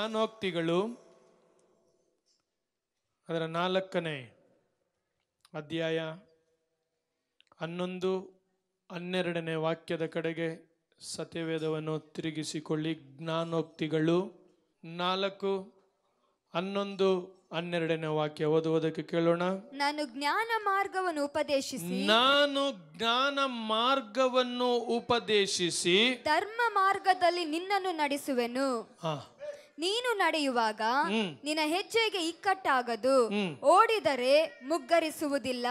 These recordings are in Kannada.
ಜ್ಞಾನೋಕ್ತಿಗಳು ಅದರ ನಾಲ್ಕನೇ ಅಧ್ಯಾಯ ಹನ್ನೊಂದು ಹನ್ನೆರಡನೇ ವಾಕ್ಯದ ಕಡೆಗೆ ಸತ್ಯವೇದವನ್ನು ತಿರುಗಿಸಿಕೊಳ್ಳಿ ಜ್ಞಾನೋಕ್ತಿಗಳು ನಾಲ್ಕು ಹನ್ನೊಂದು ಹನ್ನೆರಡನೇ ವಾಕ್ಯ ಓದುವುದಕ್ಕೆ ಕೇಳೋಣ ನಾನು ಜ್ಞಾನ ಮಾರ್ಗವನ್ನು ಉಪದೇಶಿಸಿ ನಾನು ಜ್ಞಾನ ಮಾರ್ಗವನ್ನು ಉಪದೇಶಿಸಿ ಧರ್ಮ ಮಾರ್ಗದಲ್ಲಿ ನಿನ್ನನ್ನು ನಡೆಸುವೆನು ನೀನು ನಡೆಯುವಾಗ ನಿನ್ನ ಹೆಜ್ಜೆಗೆ ಇಕ್ಕಟ್ಟಾಗದು ಓಡಿದರೆ ಮುಗ್ಗರಿಸುವುದಿಲ್ಲ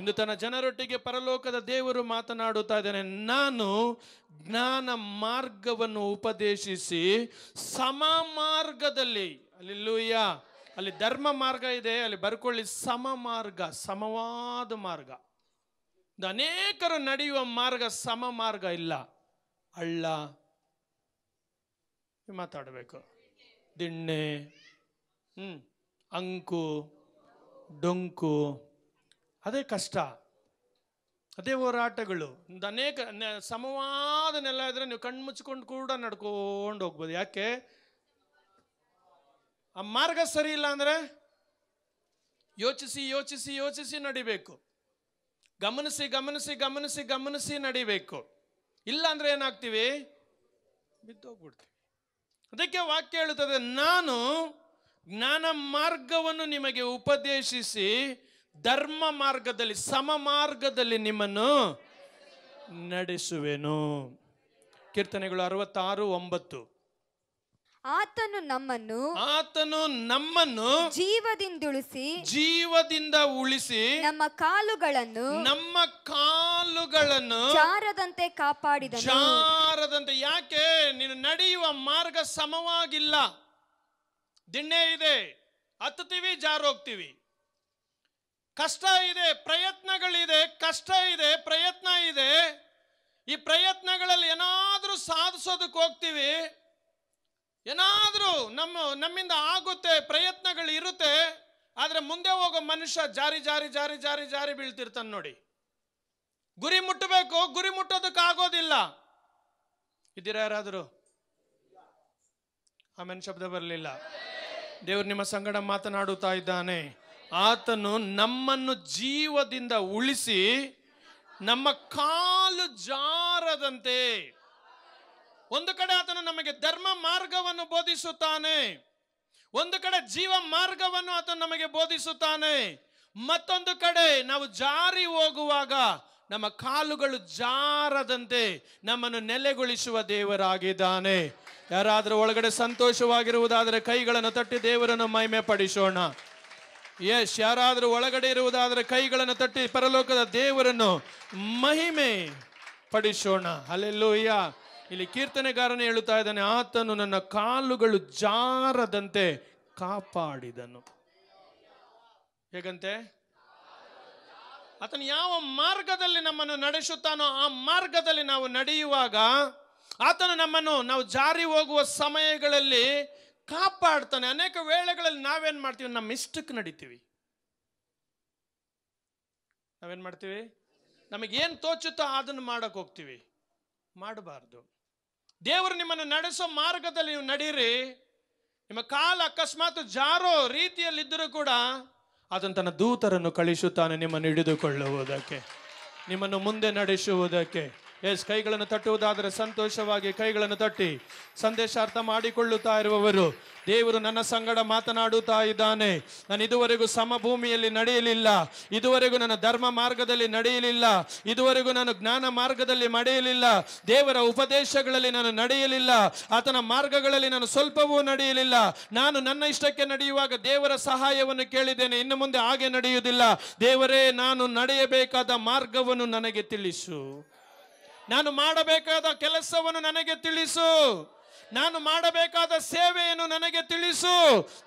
ಇಂದು ತನ್ನ ಜನರೊಟ್ಟಿಗೆ ಪರಲೋಕದ ದೇವರು ಮಾತನಾಡುತ್ತಾ ಇದ್ದಾನೆ ನಾನು ಜ್ಞಾನ ಮಾರ್ಗವನ್ನು ಉಪದೇಶಿಸಿ ಸಮ ಮಾರ್ಗದಲ್ಲಿ ಅಲ್ಲಿ ಲೂಯ್ಯ ಅಲ್ಲಿ ಧರ್ಮ ಮಾರ್ಗ ಇದೆ ಅಲ್ಲಿ ಬರ್ಕೊಳ್ಳಿ ಸಮ ಮಾರ್ಗ ಸಮವಾದ ಮಾರ್ಗ ಅನೇಕರು ನಡೆಯುವ ಮಾರ್ಗ ಸಮ ಮಾರ್ಗ ಇಲ್ಲ ಅಳ್ಳ ಮಾತಾಡಬೇಕು ದಿಣ್ಣೆ ಹ್ಞೂ ಅಂಕು ಡೊಂಕು ಅದೇ ಕಷ್ಟ ಅದೇ ಹೋರಾಟಗಳು ಅನೇಕ ಸಮವಾದ ನೆಲ ಇದ್ರೆ ನೀವು ಕಣ್ಣು ಮುಚ್ಕೊಂಡು ಕೂಡ ನಡ್ಕೊಂಡು ಹೋಗ್ಬೋದು ಯಾಕೆ ಆ ಮಾರ್ಗ ಸರಿ ಇಲ್ಲ ಅಂದ್ರೆ ಯೋಚಿಸಿ ಯೋಚಿಸಿ ಯೋಚಿಸಿ ನಡಿಬೇಕು ಗಮನಿಸಿ ಗಮನಿಸಿ ಗಮನಿಸಿ ಗಮನಿಸಿ ನಡಿಬೇಕು ಇಲ್ಲ ಅಂದ್ರೆ ಏನಾಗ್ತೀವಿ ಬಿದ್ದೋಗ್ಬಿಡ್ತೀವಿ ಅದಕ್ಕೆ ವಾಕ್ಯ ಹೇಳುತ್ತದೆ ನಾನು ಜ್ಞಾನ ಮಾರ್ಗವನ್ನು ನಿಮಗೆ ಉಪದೇಶಿಸಿ ಧರ್ಮ ಮಾರ್ಗದಲ್ಲಿ ಸಮ ಮಾರ್ಗದಲ್ಲಿ ನಿಮ್ಮನ್ನು ನಡೆಸುವೆನು ಕೀರ್ತನೆಗಳು ಅರವತ್ತಾರು ಒಂಬತ್ತು ಆತನು ನಮ್ಮನ್ನು ಆತನು ನಮ್ಮನ್ನು ಉಳಿಸಿ ಜೀವದಿಂದ ಉಳಿಸಿ ನಮ್ಮ ಕಾಲುಗಳನ್ನು ನಮ್ಮ ಕಾಲುಗಳನ್ನು ಜಾರದಂತೆ ಕಾಪಾಡಿದ ಜಾರದಂತೆ ಯಾಕೆ ನೀನು ನಡೆಯುವ ಮಾರ್ಗ ಸಮವಾಗಿಲ್ಲ ದಿಣ್ಣೆ ಇದೆ ಹತ್ತುತ್ತೀವಿ ಜಾರೋಗ್ತೀವಿ ಕಷ್ಟ ಇದೆ ಪ್ರಯತ್ನಗಳಿದೆ ಕಷ್ಟ ಇದೆ ಪ್ರಯತ್ನ ಇದೆ ಈ ಪ್ರಯತ್ನಗಳಲ್ಲಿ ಏನಾದರೂ ಸಾಧಿಸೋದಕ್ಕೆ ಹೋಗ್ತೀವಿ ಏನಾದರೂ ನಮ್ಮ ನಮ್ಮಿಂದ ಆಗುತ್ತೆ ಪ್ರಯತ್ನಗಳು ಇರುತ್ತೆ ಆದರೆ ಮುಂದೆ ಹೋಗೋ ಮನುಷ್ಯ ಜಾರಿ ಜಾರಿ ಜಾರಿ ಜಾರಿ ಜಾರಿ ಬೀಳ್ತಿರ್ತಾನೆ ನೋಡಿ ಗುರಿ ಮುಟ್ಟಬೇಕು ಗುರಿ ಮುಟ್ಟೋದಕ್ಕಾಗೋದಿಲ್ಲ ಇದ್ದೀರಾ ಯಾರಾದರೂ ಆಮೇಲೆ ಶಬ್ದ ಬರಲಿಲ್ಲ ದೇವರು ನಿಮ್ಮ ಸಂಗಡ ಮಾತನಾಡುತ್ತಾ ಇದ್ದಾನೆ ಆತನು ನಮ್ಮನ್ನು ಜೀವದಿಂದ ಉಳಿಸಿ ನಮ್ಮ ಕಾಲು ಜಾರದಂತೆ ಒಂದು ಕಡೆ ಆತನು ನಮಗೆ ಧರ್ಮ ಮಾರ್ಗವನ್ನು ಬೋಧಿಸುತ್ತಾನೆ ಒಂದು ಕಡೆ ಜೀವ ಮಾರ್ಗವನ್ನು ಆತನು ನಮಗೆ ಬೋಧಿಸುತ್ತಾನೆ ಮತ್ತೊಂದು ಕಡೆ ನಾವು ಜಾರಿ ಹೋಗುವಾಗ ನಮ್ಮ ಕಾಲುಗಳು ಜಾರದಂತೆ ನಮ್ಮನ್ನು ನೆಲೆಗೊಳಿಸುವ ದೇವರಾಗಿದ್ದಾನೆ ಯಾರಾದರೂ ಒಳಗಡೆ ಸಂತೋಷವಾಗಿರುವುದಾದರೆ ಕೈಗಳನ್ನು ತಟ್ಟಿ ದೇವರನ್ನು ಮಹಿಮೆ ಪಡಿಸೋಣ ಯಶ್ ಯಾರಾದರೂ ಒಳಗಡೆ ಇರುವುದಾದರೆ ಕೈಗಳನ್ನು ತಟ್ಟಿ ಪರಲೋಕದ ದೇವರನ್ನು ಮಹಿಮೆ ಪಡಿಸೋಣ ಅಲ್ಲೆಲ್ಲೂಯ್ಯ ಇಲ್ಲಿ ಕೀರ್ತನೆಗಾರನೇ ಹೇಳುತ್ತಾ ಇದ್ದಾನೆ ಆತನು ನನ್ನ ಕಾಲುಗಳು ಜಾರದಂತೆ ಕಾಪಾಡಿದನು ಹೇಗಂತೆ ಆತನು ಯಾವ ಮಾರ್ಗದಲ್ಲಿ ನಮ್ಮನ್ನು ನಡೆಸುತ್ತಾನೋ ಆ ಮಾರ್ಗದಲ್ಲಿ ನಾವು ನಡೆಯುವಾಗ ಆತನು ನಮ್ಮನ್ನು ನಾವು ಜಾರಿ ಹೋಗುವ ಸಮಯಗಳಲ್ಲಿ ಕಾಪಾಡ್ತಾನೆ ಅನೇಕ ವೇಳೆಗಳಲ್ಲಿ ನಾವೇನ್ ಮಾಡ್ತೀವಿ ನಮ್ಮ ಇಷ್ಟಕ್ಕೆ ನಡಿತೀವಿ ನಾವೇನ್ ಮಾಡ್ತೀವಿ ನಮಗೇನು ತೋಚುತ್ತೋ ಅದನ್ನು ಮಾಡಕ್ಕೆ ಹೋಗ್ತೀವಿ ಮಾಡಬಾರ್ದು ದೇವರು ನಿಮ್ಮನ್ನು ನಡೆಸೋ ಮಾರ್ಗದಲ್ಲಿ ನೀವು ನಡೀರಿ ನಿಮ್ಮ ಕಾಲ ಅಕಸ್ಮಾತ್ ಜಾರೋ ರೀತಿಯಲ್ಲಿದ್ದರೂ ಕೂಡ ಅದನ್ನು ತನ್ನ ದೂತರನ್ನು ಕಳಿಸುತ್ತಾನೆ ನಿಮ್ಮನ್ನು ಹಿಡಿದುಕೊಳ್ಳುವುದಕ್ಕೆ ನಿಮ್ಮನ್ನು ಮುಂದೆ ನಡೆಸುವುದಕ್ಕೆ ಎಸ್ ಕೈಗಳನ್ನು ತಟ್ಟುವುದಾದರೆ ಸಂತೋಷವಾಗಿ ಕೈಗಳನ್ನು ತಟ್ಟಿ ಸಂದೇಶಾರ್ಥ ಮಾಡಿಕೊಳ್ಳುತ್ತಾ ಇರುವವರು ದೇವರು ನನ್ನ ಸಂಗಡ ಮಾತನಾಡುತ್ತಾ ಇದ್ದಾನೆ ನಾನು ಇದುವರೆಗೂ ಸಮಭೂಮಿಯಲ್ಲಿ ನಡೆಯಲಿಲ್ಲ ಇದುವರೆಗೂ ನನ್ನ ಧರ್ಮ ಮಾರ್ಗದಲ್ಲಿ ನಡೆಯಲಿಲ್ಲ ಇದುವರೆಗೂ ನಾನು ಜ್ಞಾನ ಮಾರ್ಗದಲ್ಲಿ ನಡೆಯಲಿಲ್ಲ ದೇವರ ಉಪದೇಶಗಳಲ್ಲಿ ನಾನು ನಡೆಯಲಿಲ್ಲ ಆತನ ಮಾರ್ಗಗಳಲ್ಲಿ ನಾನು ಸ್ವಲ್ಪವೂ ನಡೆಯಲಿಲ್ಲ ನಾನು ನನ್ನ ಇಷ್ಟಕ್ಕೆ ನಡೆಯುವಾಗ ದೇವರ ಸಹಾಯವನ್ನು ಕೇಳಿದ್ದೇನೆ ಇನ್ನು ಮುಂದೆ ಹಾಗೆ ನಡೆಯುವುದಿಲ್ಲ ದೇವರೇ ನಾನು ನಡೆಯಬೇಕಾದ ಮಾರ್ಗವನ್ನು ನನಗೆ ತಿಳಿಸು ನಾನು ಮಾಡಬೇಕಾದ ಕೆಲಸವನ್ನು ನನಗೆ ತಿಳಿಸು ನಾನು ಮಾಡಬೇಕಾದ ಸೇವೆಯನ್ನು ನನಗೆ ತಿಳಿಸು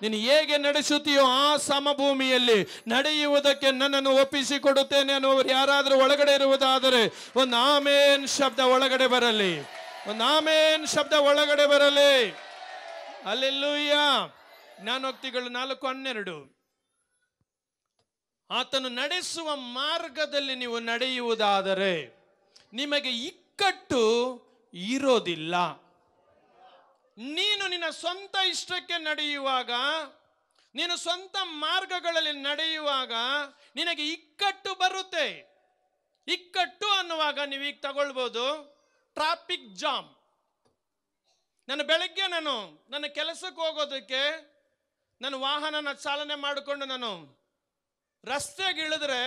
ನೀನು ಹೇಗೆ ನಡೆಸುತ್ತೀಯೋ ಆ ಸಮಭೂಮಿಯಲ್ಲಿ ನಡೆಯುವುದಕ್ಕೆ ನನ್ನನ್ನು ಒಪ್ಪಿಸಿಕೊಡುತ್ತೇನೆ ಅನ್ನುವರು ಯಾರಾದರೂ ಒಳಗಡೆ ಇರುವುದಾದರೆ ಒಂದು ಆಮೇನ್ ಶಬ್ದ ಒಳಗಡೆ ಬರಲಿ ಒಂದು ಆಮೇನ್ ಶಬ್ದ ಒಳಗಡೆ ಬರಲಿ ಅಲ್ಲೆಲ್ಲೂಯ್ಯ ಜ್ಞಾನೋಕ್ತಿಗಳು ನಾಲ್ಕು ಹನ್ನೆರಡು ಆತನು ನಡೆಸುವ ಮಾರ್ಗದಲ್ಲಿ ನೀವು ನಡೆಯುವುದಾದರೆ ನಿಮಗೆ ಇಕ್ಕಟ್ಟು ಇರೋದಿಲ್ಲ ನೀನು ನಿನ್ನ ಸ್ವಂತ ಇಷ್ಟಕ್ಕೆ ನಡೆಯುವಾಗ ನೀನು ಸ್ವಂತ ಮಾರ್ಗಗಳಲ್ಲಿ ನಡೆಯುವಾಗ ನಿನಗೆ ಇಕ್ಕಟ್ಟು ಬರುತ್ತೆ ಇಕ್ಕಟ್ಟು ಅನ್ನುವಾಗ ನೀವೀಗ ತಗೊಳ್ಬೋದು ಟ್ರಾಫಿಕ್ ಜಾಮ್ ನಾನು ಬೆಳಗ್ಗೆ ನಾನು ನನ್ನ ಕೆಲಸಕ್ಕೆ ಹೋಗೋದಕ್ಕೆ ನನ್ನ ವಾಹನನ ಚಾಲನೆ ಮಾಡಿಕೊಂಡು ನಾನು ರಸ್ತೆಗೆ ಇಳಿದ್ರೆ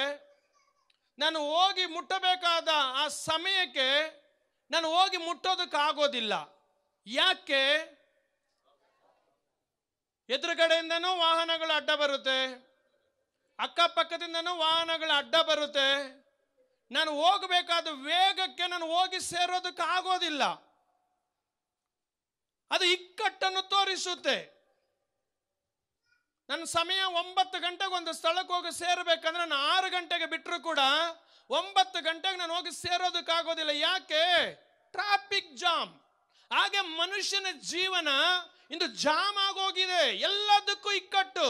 ನಾನು ಹೋಗಿ ಮುಟ್ಟಬೇಕಾದ ಆ ಸಮಯಕ್ಕೆ ನಾನು ಹೋಗಿ ಮುಟ್ಟೋದಕ್ಕಾಗೋದಿಲ್ಲ ಯಾಕೆ ಎದುರುಗಡೆಯಿಂದನೂ ವಾಹನಗಳು ಅಡ್ಡ ಬರುತ್ತೆ ಅಕ್ಕಪಕ್ಕದಿಂದನೂ ವಾಹನಗಳು ಅಡ್ಡ ಬರುತ್ತೆ ನಾನು ಹೋಗಬೇಕಾದ ವೇಗಕ್ಕೆ ನಾನು ಹೋಗಿ ಸೇರೋದಕ್ಕಾಗೋದಿಲ್ಲ ಅದು ಇಕ್ಕಟ್ಟನ್ನು ತೋರಿಸುತ್ತೆ ನನ್ನ ಸಮಯ ಒಂಬತ್ತು ಗಂಟೆಗೆ ಒಂದು ಸ್ಥಳಕ್ಕೆ ಹೋಗಿ ಸೇರಬೇಕಂದ್ರೆ ನಾನು ಆರು ಗಂಟೆಗೆ ಬಿಟ್ಟರು ಕೂಡ ಒಂಬತ್ತು ಗಂಟೆಗೆ ನಾನು ಹೋಗಿ ಸೇರೋದಕ್ಕಾಗೋದಿಲ್ಲ ಯಾಕೆ ಟ್ರಾಫಿಕ್ ಜಾಮ್ ಹಾಗೆ ಮನುಷ್ಯನ ಜೀವನ ಇಂದು ಜಾಮ್ ಆಗೋಗಿದೆ ಎಲ್ಲದಕ್ಕೂ ಇಕ್ಕಟ್ಟು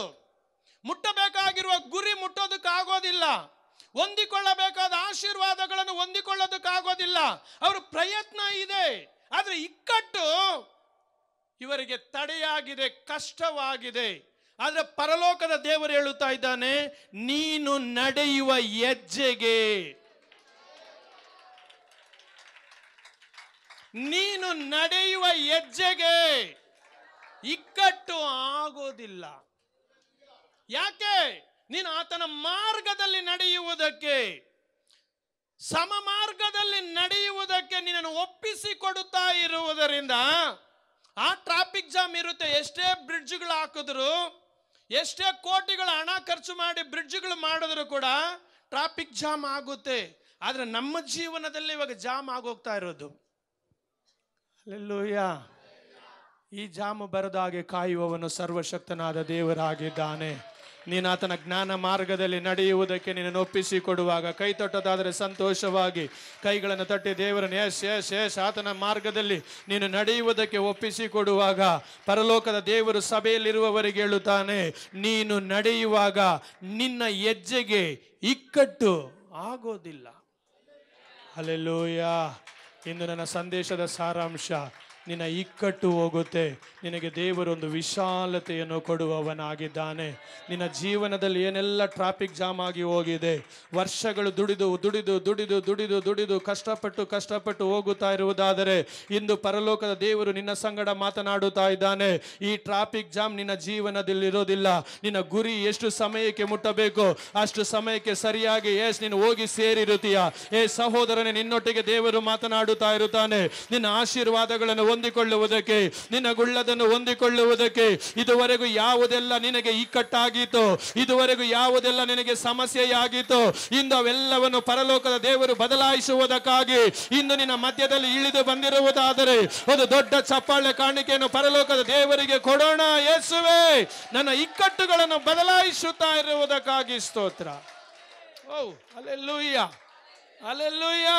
ಮುಟ್ಟಬೇಕಾಗಿರುವ ಗುರಿ ಮುಟ್ಟೋದಕ್ಕಾಗೋದಿಲ್ಲ ಹೊಂದಿಕೊಳ್ಳಬೇಕಾದ ಆಶೀರ್ವಾದಗಳನ್ನು ಹೊಂದಿಕೊಳ್ಳೋದಕ್ಕಾಗೋದಿಲ್ಲ ಅವರ ಪ್ರಯತ್ನ ಇದೆ ಆದರೆ ಇಕ್ಕಟ್ಟು ಇವರಿಗೆ ತಡೆಯಾಗಿದೆ ಕಷ್ಟವಾಗಿದೆ ಆದರೆ ಪರಲೋಕದ ದೇವರು ಹೇಳುತ್ತಾ ಇದ್ದಾನೆ ನೀನು ನಡೆಯುವ ಹೆಜ್ಜೆಗೆ ನೀನು ನಡೆಯುವ ಹೆಜ್ಜೆಗೆ ಇಕ್ಕಟ್ಟು ಆಗೋದಿಲ್ಲ ಯಾಕೆ ನೀನು ಆತನ ಮಾರ್ಗದಲ್ಲಿ ನಡೆಯುವುದಕ್ಕೆ ಸಮ ಮಾರ್ಗದಲ್ಲಿ ನಡೆಯುವುದಕ್ಕೆ ನಿನ್ನನ್ನು ಒಪ್ಪಿಸಿಕೊಡುತ್ತಾ ಇರುವುದರಿಂದ ಆ ಟ್ರಾಫಿಕ್ ಜಾಮ್ ಇರುತ್ತೆ ಎಷ್ಟೇ ಬ್ರಿಡ್ಜ್ಗಳು ಹಾಕಿದ್ರು ಎಷ್ಟೇ ಕೋಟಿಗಳು ಹಣ ಖರ್ಚು ಮಾಡಿ ಬ್ರಿಡ್ಜ್ಗಳು ಮಾಡಿದ್ರು ಕೂಡ ಟ್ರಾಫಿಕ್ ಜಾಮ್ ಆಗುತ್ತೆ ಆದರೆ ನಮ್ಮ ಜೀವನದಲ್ಲಿ ಇವಾಗ ಜಾಮ್ ಆಗೋಗ್ತಾ ಇರೋದು ಅಲ್ಲೆಲ್ಲೂಯ್ಯ ಈ ಜಾಮ್ ಬರದಾಗೆ ಕಾಯುವವನು ಸರ್ವಶಕ್ತನಾದ ದೇವರಾಗಿದ್ದಾನೆ ನೀನು ಆತನ ಜ್ಞಾನ ಮಾರ್ಗದಲ್ಲಿ ನಡೆಯುವುದಕ್ಕೆ ಒಪ್ಪಿಸಿ ಕೊಡುವಾಗ ಕೈ ತೊಟ್ಟದಾದರೆ ಸಂತೋಷವಾಗಿ ಕೈಗಳನ್ನು ತಟ್ಟಿ ದೇವರನ್ನು ಯಶ್ ಯಶ್ ಯಶ್ ಆತನ ಮಾರ್ಗದಲ್ಲಿ ನೀನು ನಡೆಯುವುದಕ್ಕೆ ಕೊಡುವಾಗ ಪರಲೋಕದ ದೇವರು ಸಭೆಯಲ್ಲಿರುವವರಿಗೆ ಹೇಳುತ್ತಾನೆ ನೀನು ನಡೆಯುವಾಗ ನಿನ್ನ ಹೆಜ್ಜೆಗೆ ಇಕ್ಕಟ್ಟು ಆಗೋದಿಲ್ಲ ಅಲ್ಲೆಲ್ಲೂಯ ಇಂದು ನನ್ನ ಸಂದೇಶದ ಸಾರಾಂಶ ನಿನ್ನ ಇಕ್ಕಟ್ಟು ಹೋಗುತ್ತೆ ನಿನಗೆ ದೇವರೊಂದು ವಿಶಾಲತೆಯನ್ನು ಕೊಡುವವನಾಗಿದ್ದಾನೆ ನಿನ್ನ ಜೀವನದಲ್ಲಿ ಏನೆಲ್ಲ ಟ್ರಾಫಿಕ್ ಜಾಮ್ ಆಗಿ ಹೋಗಿದೆ ವರ್ಷಗಳು ದುಡಿದು ದುಡಿದು ದುಡಿದು ದುಡಿದು ದುಡಿದು ಕಷ್ಟಪಟ್ಟು ಕಷ್ಟಪಟ್ಟು ಹೋಗುತ್ತಾ ಇರುವುದಾದರೆ ಇಂದು ಪರಲೋಕದ ದೇವರು ನಿನ್ನ ಸಂಗಡ ಮಾತನಾಡುತ್ತಾ ಇದ್ದಾನೆ ಈ ಟ್ರಾಫಿಕ್ ಜಾಮ್ ನಿನ್ನ ಇರೋದಿಲ್ಲ ನಿನ್ನ ಗುರಿ ಎಷ್ಟು ಸಮಯಕ್ಕೆ ಮುಟ್ಟಬೇಕು ಅಷ್ಟು ಸಮಯಕ್ಕೆ ಸರಿಯಾಗಿ ಎಸ್ ನೀನು ಹೋಗಿ ಸೇರಿರುತ್ತೀಯ ಏ ಸಹೋದರನೇ ನಿನ್ನೊಟ್ಟಿಗೆ ದೇವರು ಮಾತನಾಡುತ್ತಾ ಇರುತ್ತಾನೆ ನಿನ್ನ ಆಶೀರ್ವಾದಗಳನ್ನು ಹೊಂದಿಕೊಳ್ಳುವುದಕ್ಕೆ ನಿನ್ನ ಗುಳ್ಳದನ್ನು ಹೊಂದಿಕೊಳ್ಳುವುದಕ್ಕೆ ಇದುವರೆಗೂ ಯಾವುದೆಲ್ಲ ನಿನಗೆ ಇಕ್ಕಟ್ಟಾಗಿತ್ತು ಇದುವರೆಗೂ ಯಾವುದೆಲ್ಲ ನಿನಗೆ ಸಮಸ್ಯೆಯಾಗಿತ್ತು ಇಂದು ಅವೆಲ್ಲವನ್ನು ಪರಲೋಕದ ದೇವರು ಬದಲಾಯಿಸುವುದಕ್ಕಾಗಿ ಇಂದು ನಿನ್ನ ಮಧ್ಯದಲ್ಲಿ ಇಳಿದು ಬಂದಿರುವುದಾದರೆ ಒಂದು ದೊಡ್ಡ ಚಪ್ಪಾಳೆ ಕಾಣಿಕೆಯನ್ನು ಪರಲೋಕದ ದೇವರಿಗೆ ಕೊಡೋಣ ಯೇಸುವೆ ನನ್ನ ಇಕ್ಕಟ್ಟುಗಳನ್ನು ಬದಲಾಯಿಸುತ್ತಾ ಇರುವುದಕ್ಕಾಗಿ ಸ್ತೋತ್ರ ಓ ಅಲ್ಲೆಲ್ಲೂಯ್ಯ ಅಲ್ಲೆಲ್ಲೂಯ್ಯ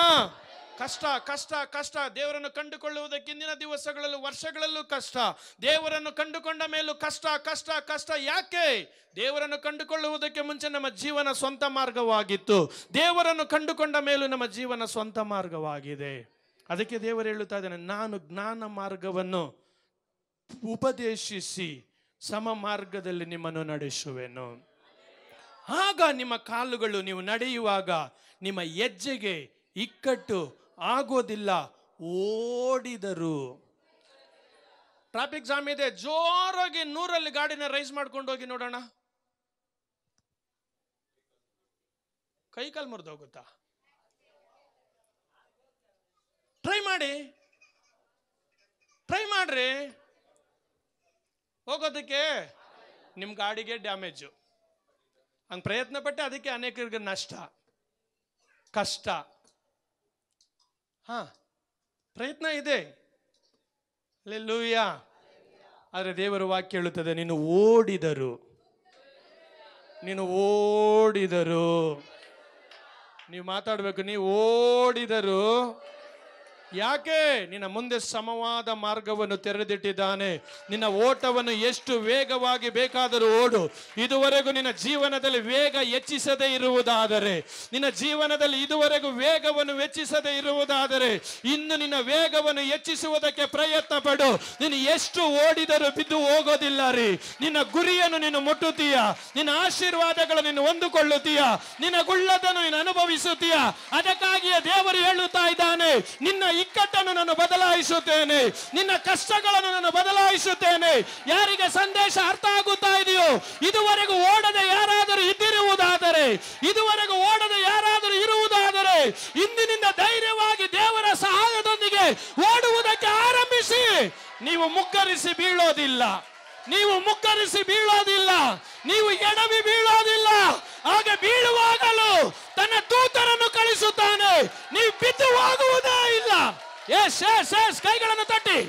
ಕಷ್ಟ ಕಷ್ಟ ಕಷ್ಟ ದೇವರನ್ನು ಕಂಡುಕೊಳ್ಳುವುದಕ್ಕೆ ಇಂದಿನ ದಿವಸಗಳಲ್ಲೂ ವರ್ಷಗಳಲ್ಲೂ ಕಷ್ಟ ದೇವರನ್ನು ಕಂಡುಕೊಂಡ ಮೇಲೂ ಕಷ್ಟ ಕಷ್ಟ ಕಷ್ಟ ಯಾಕೆ ದೇವರನ್ನು ಕಂಡುಕೊಳ್ಳುವುದಕ್ಕೆ ಮುಂಚೆ ನಮ್ಮ ಜೀವನ ಸ್ವಂತ ಮಾರ್ಗವಾಗಿತ್ತು ದೇವರನ್ನು ಕಂಡುಕೊಂಡ ಮೇಲೂ ನಮ್ಮ ಜೀವನ ಸ್ವಂತ ಮಾರ್ಗವಾಗಿದೆ ಅದಕ್ಕೆ ದೇವರು ಹೇಳುತ್ತಾ ಇದ್ದಾನೆ ನಾನು ಜ್ಞಾನ ಮಾರ್ಗವನ್ನು ಉಪದೇಶಿಸಿ ಸಮ ಮಾರ್ಗದಲ್ಲಿ ನಿಮ್ಮನ್ನು ನಡೆಸುವೆನು ಆಗ ನಿಮ್ಮ ಕಾಲುಗಳು ನೀವು ನಡೆಯುವಾಗ ನಿಮ್ಮ ಹೆಜ್ಜೆಗೆ ಇಕ್ಕಟ್ಟು ಆಗೋದಿಲ್ಲ ಓಡಿದರು ಟ್ರಾಫಿಕ್ ಜಾಮ್ ಇದೆ ಜೋರಾಗಿ ನೂರಲ್ಲಿ ಗಾಡಿನ ರೈಸ್ ಮಾಡ್ಕೊಂಡು ಹೋಗಿ ನೋಡೋಣ ಕೈ ಕಾಲು ಮುರಿದೋಗುತ್ತಾ ಟ್ರೈ ಮಾಡಿ ಟ್ರೈ ಮಾಡ್ರಿ ಹೋಗೋದಕ್ಕೆ ನಿಮ್ಮ ಗಾಡಿಗೆ ಡ್ಯಾಮೇಜು ಹಂಗೆ ಪ್ರಯತ್ನ ಪಟ್ಟೆ ಅದಕ್ಕೆ ಅನೇಕರಿಗೆ ನಷ್ಟ ಕಷ್ಟ ಹಾ ಪ್ರಯತ್ನ ಇದೆ ಲೂಯ್ಯ ಆದರೆ ದೇವರು ವಾಕ್ಯ ಹೇಳುತ್ತದೆ ನೀನು ಓಡಿದರು ನೀನು ಓಡಿದರು ನೀವು ಮಾತಾಡಬೇಕು ನೀವು ಓಡಿದರು ಯಾಕೆ ನಿನ್ನ ಮುಂದೆ ಸಮವಾದ ಮಾರ್ಗವನ್ನು ತೆರೆದಿಟ್ಟಿದ್ದಾನೆ ನಿನ್ನ ಓಟವನ್ನು ಎಷ್ಟು ವೇಗವಾಗಿ ಬೇಕಾದರೂ ಓಡು ಇದುವರೆಗೂ ನಿನ್ನ ಜೀವನದಲ್ಲಿ ವೇಗ ಹೆಚ್ಚಿಸದೇ ಇರುವುದಾದರೆ ನಿನ್ನ ಜೀವನದಲ್ಲಿ ಇದುವರೆಗೂ ವೇಗವನ್ನು ಹೆಚ್ಚಿಸದೆ ಇರುವುದಾದರೆ ಇನ್ನು ನಿನ್ನ ವೇಗವನ್ನು ಹೆಚ್ಚಿಸುವುದಕ್ಕೆ ಪ್ರಯತ್ನ ಪಡು ನೀನು ಎಷ್ಟು ಓಡಿದರೂ ಬಿದ್ದು ಹೋಗೋದಿಲ್ಲ ರೀ ನಿನ್ನ ಗುರಿಯನ್ನು ನೀನು ಮುಟ್ಟುತ್ತೀಯ ನಿನ್ನ ಆಶೀರ್ವಾದಗಳನ್ನು ನೀನು ಹೊಂದಿಕೊಳ್ಳುತ್ತೀಯ ನಿನ್ನ ಗುಳ್ಳದನ್ನು ನೀನು ಅನುಭವಿಸುತ್ತೀಯ ಅದಕ್ಕಾಗಿಯೇ ದೇವರು ಹೇಳುತ್ತಾ ಇದ್ದಾನೆ ನಿನ್ನ ಇಕ್ಕಟ್ಟನ್ನು ನಾನು ಬದಲಾಯಿಸುತ್ತೇನೆ ನಿನ್ನ ಕಷ್ಟಗಳನ್ನು ನಾನು ಬದಲಾಯಿಸುತ್ತೇನೆ ಯಾರಿಗೆ ಸಂದೇಶ ಅರ್ಥ ಆಗುತ್ತಾ ಇದೆಯೋ ಇದುವರೆಗೂ ಓಡದೆ ಯಾರಾದರೂ ಇದ್ದಿರುವುದಾದರೆ ಇದುವರೆಗೂ ಓಡದೆ ಯಾರಾದರೂ ಇರುವುದಾದರೆ ಇಂದಿನಿಂದ ಧೈರ್ಯವಾಗಿ ದೇವರ ಸಹಾಯದೊಂದಿಗೆ ಓಡುವುದಕ್ಕೆ ಆರಂಭಿಸಿ ನೀವು ಮುಕ್ಕರಿಸಿ ಬೀಳೋದಿಲ್ಲ ನೀವು ಮುಕ್ಕರಿಸಿ ಬೀಳೋದಿಲ್ಲ ನೀವು ಎಡವಿ ಬೀಳೋದಿಲ್ಲ ಹಾಗೆ ಬೀಳುವಾಗಲು ತನ್ನ ದೂತರನ್ನು ಕಳಿಸುತ್ತಾನೆ ನೀವು ಬಿತ್ತುವಾಗುವುದೇ ಇಲ್ಲ ಎಸ್ ಎಸ್ ಎಸ್ ಕೈಗಳನ್ನು ತಟ್ಟಿ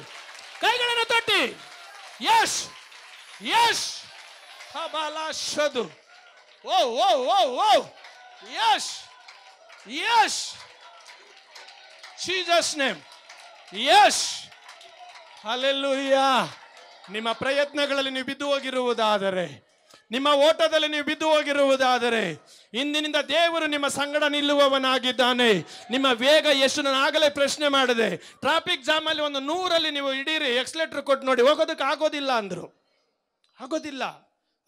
ಕೈಗಳನ್ನು ತಟ್ಟಿ ಯಶ್ ಯಶ್ ಹಬಲಾಶದು ಓ ಓ ಓ ಓ yes yes Jesus name yes ಅಲ್ಲೆಲ್ಲೂಯ್ಯ ನಿಮ್ಮ ಪ್ರಯತ್ನಗಳಲ್ಲಿ ನೀವು ಬಿದ್ದು ಹೋಗಿರುವುದಾದರೆ ನಿಮ್ಮ ಓಟದಲ್ಲಿ ನೀವು ಬಿದ್ದು ಹೋಗಿರುವುದಾದರೆ ಇಂದಿನಿಂದ ದೇವರು ನಿಮ್ಮ ಸಂಗಡ ನಿಲ್ಲುವವನಾಗಿದ್ದಾನೆ ನಿಮ್ಮ ವೇಗ ಎಷ್ಟು ನಾನು ಆಗಲೇ ಪ್ರಶ್ನೆ ಮಾಡಿದೆ ಟ್ರಾಫಿಕ್ ಜಾಮಲ್ಲಿ ಒಂದು ನೂರಲ್ಲಿ ನೀವು ಇಡೀರಿ ಎಕ್ಸ್ಲೇಟರ್ ಕೊಟ್ಟು ನೋಡಿ ಹೋಗೋದಕ್ಕೆ ಆಗೋದಿಲ್ಲ ಅಂದರು ಆಗೋದಿಲ್ಲ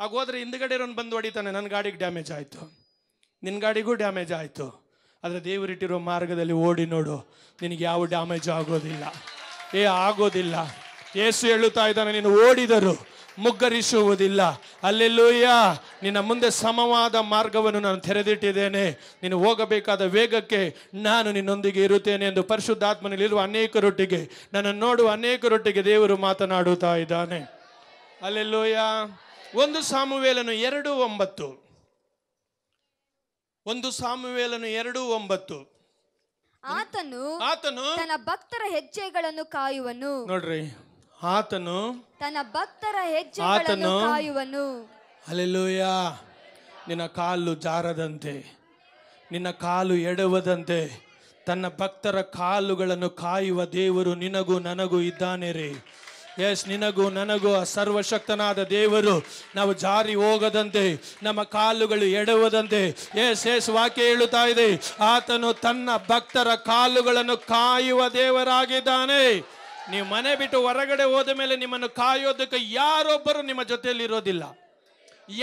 ಆಗ ಹೋದ್ರೆ ಹಿಂದ್ಗಡೆ ಇರೋನು ಬಂದು ಹೊಡಿತಾನೆ ನನ್ನ ಗಾಡಿಗೆ ಡ್ಯಾಮೇಜ್ ಆಯಿತು ನಿನ್ನ ಗಾಡಿಗೂ ಡ್ಯಾಮೇಜ್ ಆಯಿತು ಆದರೆ ದೇವರಿಟ್ಟಿರೋ ಮಾರ್ಗದಲ್ಲಿ ಓಡಿ ನೋಡು ನಿನಗೆ ಯಾವ ಡ್ಯಾಮೇಜ್ ಆಗೋದಿಲ್ಲ ಏ ಆಗೋದಿಲ್ಲ ಯೇಸು ಹೇಳುತ್ತಾ ಇದ್ದಾನೆ ನೀನು ಓಡಿದರು ಮುಗ್ಗರಿಸುವುದಿಲ್ಲ ಅಲ್ಲೆಲ್ಲೂಯ್ಯ ನಿನ್ನ ಮುಂದೆ ಸಮವಾದ ಮಾರ್ಗವನ್ನು ನಾನು ತೆರೆದಿಟ್ಟಿದ್ದೇನೆ ನೀನು ಹೋಗಬೇಕಾದ ವೇಗಕ್ಕೆ ನಾನು ನಿನ್ನೊಂದಿಗೆ ಇರುತ್ತೇನೆ ಎಂದು ಪರಿಶುದ್ಧಾತ್ಮನಲ್ಲಿರುವ ರೊಟ್ಟಿಗೆ ನನ್ನನ್ನು ನೋಡುವ ರೊಟ್ಟಿಗೆ ದೇವರು ಮಾತನಾಡುತ್ತಾ ಇದ್ದಾನೆ ಅಲ್ಲೆಲ್ಲೂಯ್ಯ ಒಂದು ಸಾಮುವೇಲನು ಎರಡು ಒಂಬತ್ತು ಒಂದು ಸಾಮುವೇಲನು ಎರಡು ಒಂಬತ್ತು ಆತನು ಆತನು ತನ್ನ ಭಕ್ತರ ಹೆಜ್ಜೆಗಳನ್ನು ಕಾಯುವನು ನೋಡ್ರಿ ಆತನು ತನ್ನ ಭಕ್ತರ ಹೆಜ್ಜೆ ಆತನು ಕಾಯುವನು ಅಲ್ಲೆಲ್ಲೂಯ ನಿನ್ನ ಕಾಲು ಜಾರದಂತೆ ನಿನ್ನ ಕಾಲು ಎಡವದಂತೆ ತನ್ನ ಭಕ್ತರ ಕಾಲುಗಳನ್ನು ಕಾಯುವ ದೇವರು ನಿನಗೂ ನನಗೂ ಇದ್ದಾನೆ ರೀ ಎಸ್ ನಿನಗೂ ನನಗೂ ಆ ಸರ್ವಶಕ್ತನಾದ ದೇವರು ನಾವು ಜಾರಿ ಹೋಗದಂತೆ ನಮ್ಮ ಕಾಲುಗಳು ಎಡವದಂತೆ ಎಸ್ ಎಸ್ ವಾಕ್ಯ ಹೇಳುತ್ತಾ ಇದೆ ಆತನು ತನ್ನ ಭಕ್ತರ ಕಾಲುಗಳನ್ನು ಕಾಯುವ ದೇವರಾಗಿದ್ದಾನೆ ನೀವು ಮನೆ ಬಿಟ್ಟು ಹೊರಗಡೆ ಹೋದ ಮೇಲೆ ನಿಮ್ಮನ್ನು ಕಾಯೋದಕ್ಕೆ ಯಾರೊಬ್ಬರು ನಿಮ್ಮ ಜೊತೆಯಲ್ಲಿ ಇರೋದಿಲ್ಲ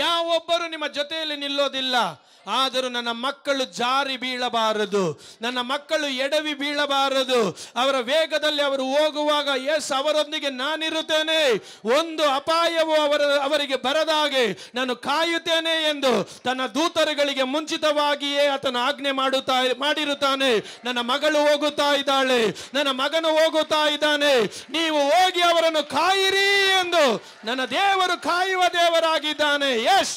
ಯಾವೊಬ್ಬರು ನಿಮ್ಮ ಜೊತೆಯಲ್ಲಿ ನಿಲ್ಲೋದಿಲ್ಲ ಆದರೂ ನನ್ನ ಮಕ್ಕಳು ಜಾರಿ ಬೀಳಬಾರದು ನನ್ನ ಮಕ್ಕಳು ಎಡವಿ ಬೀಳಬಾರದು ಅವರ ವೇಗದಲ್ಲಿ ಅವರು ಹೋಗುವಾಗ ಎಸ್ ಅವರೊಂದಿಗೆ ನಾನಿರುತ್ತೇನೆ ಒಂದು ಅಪಾಯವು ಅವರ ಅವರಿಗೆ ಬರದಾಗೆ ನಾನು ಕಾಯುತ್ತೇನೆ ಎಂದು ತನ್ನ ದೂತರುಗಳಿಗೆ ಮುಂಚಿತವಾಗಿಯೇ ಆತನ ಆಜ್ಞೆ ಮಾಡುತ್ತಾ ಮಾಡಿರುತ್ತಾನೆ ನನ್ನ ಮಗಳು ಹೋಗುತ್ತಾ ಇದ್ದಾಳೆ ನನ್ನ ಮಗನು ಹೋಗುತ್ತಾ ಇದ್ದಾನೆ ನೀವು ಹೋಗಿ ಅವರನ್ನು ಕಾಯಿರಿ ಎಂದು ನನ್ನ ದೇವರು ಕಾಯುವ ದೇವರಾಗಿದ್ದಾನೆ ಎಸ್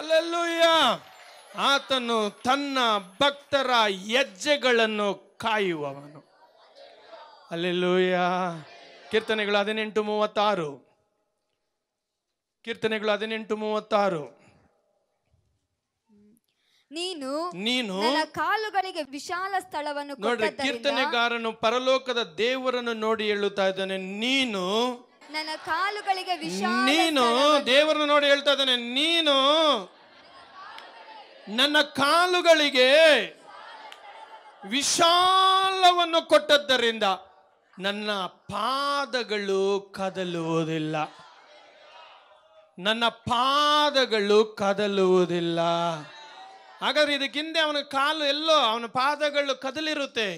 ಅಲ್ಲೆಲ್ಲೂಯ್ಯ ಆತನು ತನ್ನ ಭಕ್ತರ ಹೆಜ್ಜೆಗಳನ್ನು ಕಾಯುವವನು ಅಲ್ಲೆಲ್ಲೂಯ್ಯ ಕೀರ್ತನೆಗಳು ಹದಿನೆಂಟು ಮೂವತ್ತಾರು ಕೀರ್ತನೆಗಳು ಹದಿನೆಂಟು ಮೂವತ್ತಾರು ನೀನು ನೀನು ಕಾಲುಗಳಿಗೆ ವಿಶಾಲ ಸ್ಥಳವನ್ನು ನೋಡ್ರಿ ಕೀರ್ತನೆಗಾರನು ಪರಲೋಕದ ದೇವರನ್ನು ನೋಡಿ ಹೇಳುತ್ತಾ ಇದ್ದಾನೆ ನೀನು ನನ್ನ ಕಾಲುಗಳಿಗೆ ನೀನು ದೇವರನ್ನು ನೋಡಿ ಹೇಳ್ತಾ ಇದ್ದಾನೆ ನೀನು ನನ್ನ ಕಾಲುಗಳಿಗೆ ವಿಶಾಲವನ್ನು ಕೊಟ್ಟದ್ದರಿಂದ ನನ್ನ ಪಾದಗಳು ಕದಲುವುದಿಲ್ಲ ನನ್ನ ಪಾದಗಳು ಕದಲುವುದಿಲ್ಲ ಹಾಗಾದ್ರೆ ಇದಕ್ಕಿಂತ ಅವನ ಕಾಲು ಎಲ್ಲೋ ಅವನ ಪಾದಗಳು ಕದಲಿರುತ್ತೆ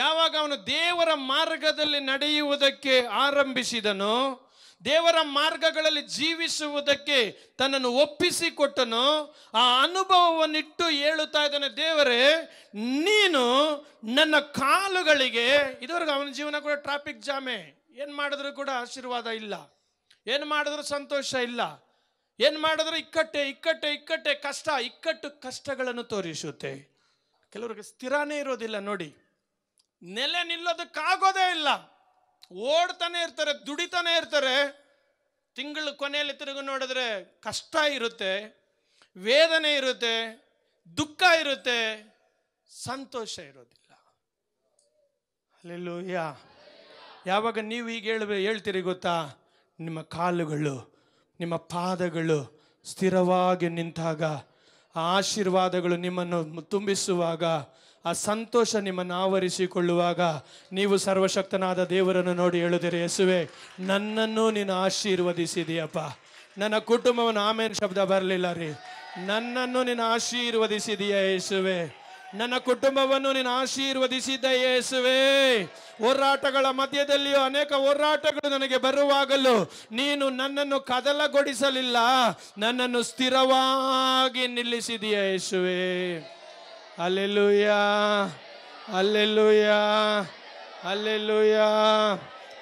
ಯಾವಾಗ ಅವನು ದೇವರ ಮಾರ್ಗದಲ್ಲಿ ನಡೆಯುವುದಕ್ಕೆ ಆರಂಭಿಸಿದನು ದೇವರ ಮಾರ್ಗಗಳಲ್ಲಿ ಜೀವಿಸುವುದಕ್ಕೆ ತನ್ನನ್ನು ಒಪ್ಪಿಸಿಕೊಟ್ಟನು ಆ ಅನುಭವವನ್ನಿಟ್ಟು ಹೇಳುತ್ತಾ ಇದ್ದಾನೆ ದೇವರೇ ನೀನು ನನ್ನ ಕಾಲುಗಳಿಗೆ ಇದುವರೆಗೆ ಅವನ ಜೀವನ ಕೂಡ ಟ್ರಾಫಿಕ್ ಜಾಮೆ ಏನು ಮಾಡಿದ್ರು ಕೂಡ ಆಶೀರ್ವಾದ ಇಲ್ಲ ಏನು ಮಾಡಿದ್ರು ಸಂತೋಷ ಇಲ್ಲ ಏನು ಮಾಡಿದ್ರು ಇಕ್ಕಟ್ಟೆ ಇಕ್ಕಟ್ಟೆ ಇಕ್ಕಟ್ಟೆ ಕಷ್ಟ ಇಕ್ಕಟ್ಟು ಕಷ್ಟಗಳನ್ನು ತೋರಿಸುತ್ತೆ ಕೆಲವರಿಗೆ ಸ್ಥಿರಾನೇ ಇರೋದಿಲ್ಲ ನೋಡಿ ನೆಲೆ ನಿಲ್ಲೋದಕ್ಕಾಗೋದೇ ಇಲ್ಲ ಓಡ್ತಾನೆ ಇರ್ತಾರೆ ದುಡಿತಾನೆ ಇರ್ತಾರೆ ತಿಂಗಳ ಕೊನೆಯಲ್ಲಿ ತಿರುಗಿ ನೋಡಿದ್ರೆ ಕಷ್ಟ ಇರುತ್ತೆ ವೇದನೆ ಇರುತ್ತೆ ದುಃಖ ಇರುತ್ತೆ ಸಂತೋಷ ಇರೋದಿಲ್ಲ ಅಲ್ಲೆಲ್ಲೂ ಯಾ ಯಾವಾಗ ನೀವು ಈಗ ಹೇಳ್ಬೇ ಹೇಳ್ತೀರಿ ಗೊತ್ತಾ ನಿಮ್ಮ ಕಾಲುಗಳು ನಿಮ್ಮ ಪಾದಗಳು ಸ್ಥಿರವಾಗಿ ನಿಂತಾಗ ಆಶೀರ್ವಾದಗಳು ನಿಮ್ಮನ್ನು ತುಂಬಿಸುವಾಗ ಆ ಸಂತೋಷ ನಿಮ್ಮನ್ನು ಆವರಿಸಿಕೊಳ್ಳುವಾಗ ನೀವು ಸರ್ವಶಕ್ತನಾದ ದೇವರನ್ನು ನೋಡಿ ಹೇಳಿದರೆ ಯಸುವೆ ನನ್ನನ್ನು ನೀನು ಆಶೀರ್ವದಿಸಿದೆಯಪ್ಪ ನನ್ನ ಕುಟುಂಬವನ್ನು ಆಮೇಲೆ ಶಬ್ದ ಬರಲಿಲ್ಲ ರೀ ನನ್ನನ್ನು ನೀನು ಆಶೀರ್ವದಿಸಿದೆಯಾ ಯೇಸುವೆ ನನ್ನ ಕುಟುಂಬವನ್ನು ನೀನು ಆಶೀರ್ವದಿಸಿದ ಯೇಸುವೆ ಹೋರಾಟಗಳ ಮಧ್ಯದಲ್ಲಿಯೂ ಅನೇಕ ಹೋರಾಟಗಳು ನನಗೆ ಬರುವಾಗಲೂ ನೀನು ನನ್ನನ್ನು ಕದಲಗೊಡಿಸಲಿಲ್ಲ ನನ್ನನ್ನು ಸ್ಥಿರವಾಗಿ ನಿಲ್ಲಿಸಿದೆಯಾ ಯೇಸುವೆ ಅಲ್ಲೆಲ್ಲೂಯ್ಯ ಅಲ್ಲೆಲ್ಲೂಯ್ಯ ಅಲ್ಲೆಲ್ಲೂಯ್ಯ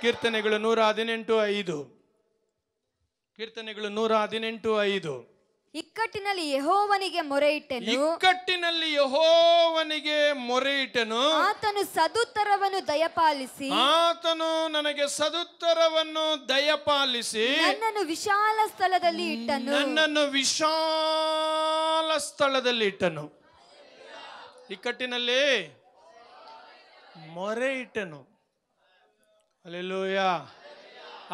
ಕೀರ್ತನೆಗಳು ನೂರ ಹದಿನೆಂಟು ಐದು ಕೀರ್ತನೆಗಳು ನೂರ ಹದಿನೆಂಟು ಐದು ಇಕ್ಕಟ್ಟಿನಲ್ಲಿ ಯಹೋವನಿಗೆ ಮೊರೆ ಇಟ್ಟನು ಇಕ್ಕಟ್ಟಿನಲ್ಲಿ ಯಹೋವನಿಗೆ ಮೊರೆ ಇಟ್ಟನು ಆತನು ಸದುತ್ತರವನ್ನು ದಯಪಾಲಿಸಿ ಆತನು ನನಗೆ ಸದುತ್ತರವನ್ನು ದಯಪಾಲಿಸಿ ನನ್ನನ್ನು ವಿಶಾಲ ಸ್ಥಳದಲ್ಲಿ ಇಟ್ಟನು ನನ್ನನ್ನು ವಿಶಾಲ ಸ್ಥಳದಲ್ಲಿ ಇಟ್ಟನು ಇಕ್ಕಟ್ಟಿನಲ್ಲಿ ಮೊರೆ ಇಟ್ಟನು ಅಲ್ಲೆಲ್ಲೂಯ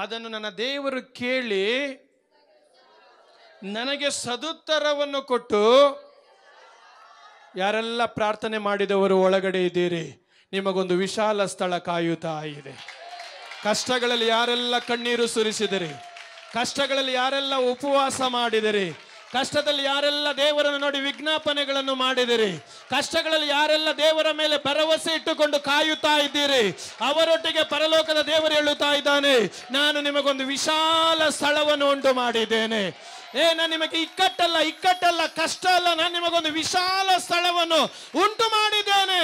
ಅದನ್ನು ನನ್ನ ದೇವರು ಕೇಳಿ ನನಗೆ ಸದುತ್ತರವನ್ನು ಕೊಟ್ಟು ಯಾರೆಲ್ಲ ಪ್ರಾರ್ಥನೆ ಮಾಡಿದವರು ಒಳಗಡೆ ಇದ್ದೀರಿ ನಿಮಗೊಂದು ವಿಶಾಲ ಸ್ಥಳ ಕಾಯುತ್ತಾ ಇದೆ ಕಷ್ಟಗಳಲ್ಲಿ ಯಾರೆಲ್ಲ ಕಣ್ಣೀರು ಸುರಿಸಿದಿರಿ ಕಷ್ಟಗಳಲ್ಲಿ ಯಾರೆಲ್ಲ ಉಪವಾಸ ಮಾಡಿದಿರಿ ಕಷ್ಟದಲ್ಲಿ ಯಾರೆಲ್ಲ ದೇವರನ್ನು ನೋಡಿ ವಿಜ್ಞಾಪನೆಗಳನ್ನು ಮಾಡಿದಿರಿ ಕಷ್ಟಗಳಲ್ಲಿ ಯಾರೆಲ್ಲ ದೇವರ ಮೇಲೆ ಭರವಸೆ ಇಟ್ಟುಕೊಂಡು ಕಾಯುತ್ತಾ ಇದ್ದೀರಿ ಅವರೊಟ್ಟಿಗೆ ಪರಲೋಕದ ದೇವರು ಹೇಳುತ್ತಾ ಇದ್ದಾನೆ ನಾನು ನಿಮಗೊಂದು ವಿಶಾಲ ಸ್ಥಳವನ್ನು ಉಂಟು ಮಾಡಿದ್ದೇನೆ ಏ ನಾನು ನಿಮಗೆ ಇಕ್ಕಟ್ಟಲ್ಲ ಇಕ್ಕಟ್ಟಲ್ಲ ಕಷ್ಟ ಅಲ್ಲ ನಾನು ನಿಮಗೊಂದು ವಿಶಾಲ ಸ್ಥಳವನ್ನು ಉಂಟು ಮಾಡಿದ್ದೇನೆ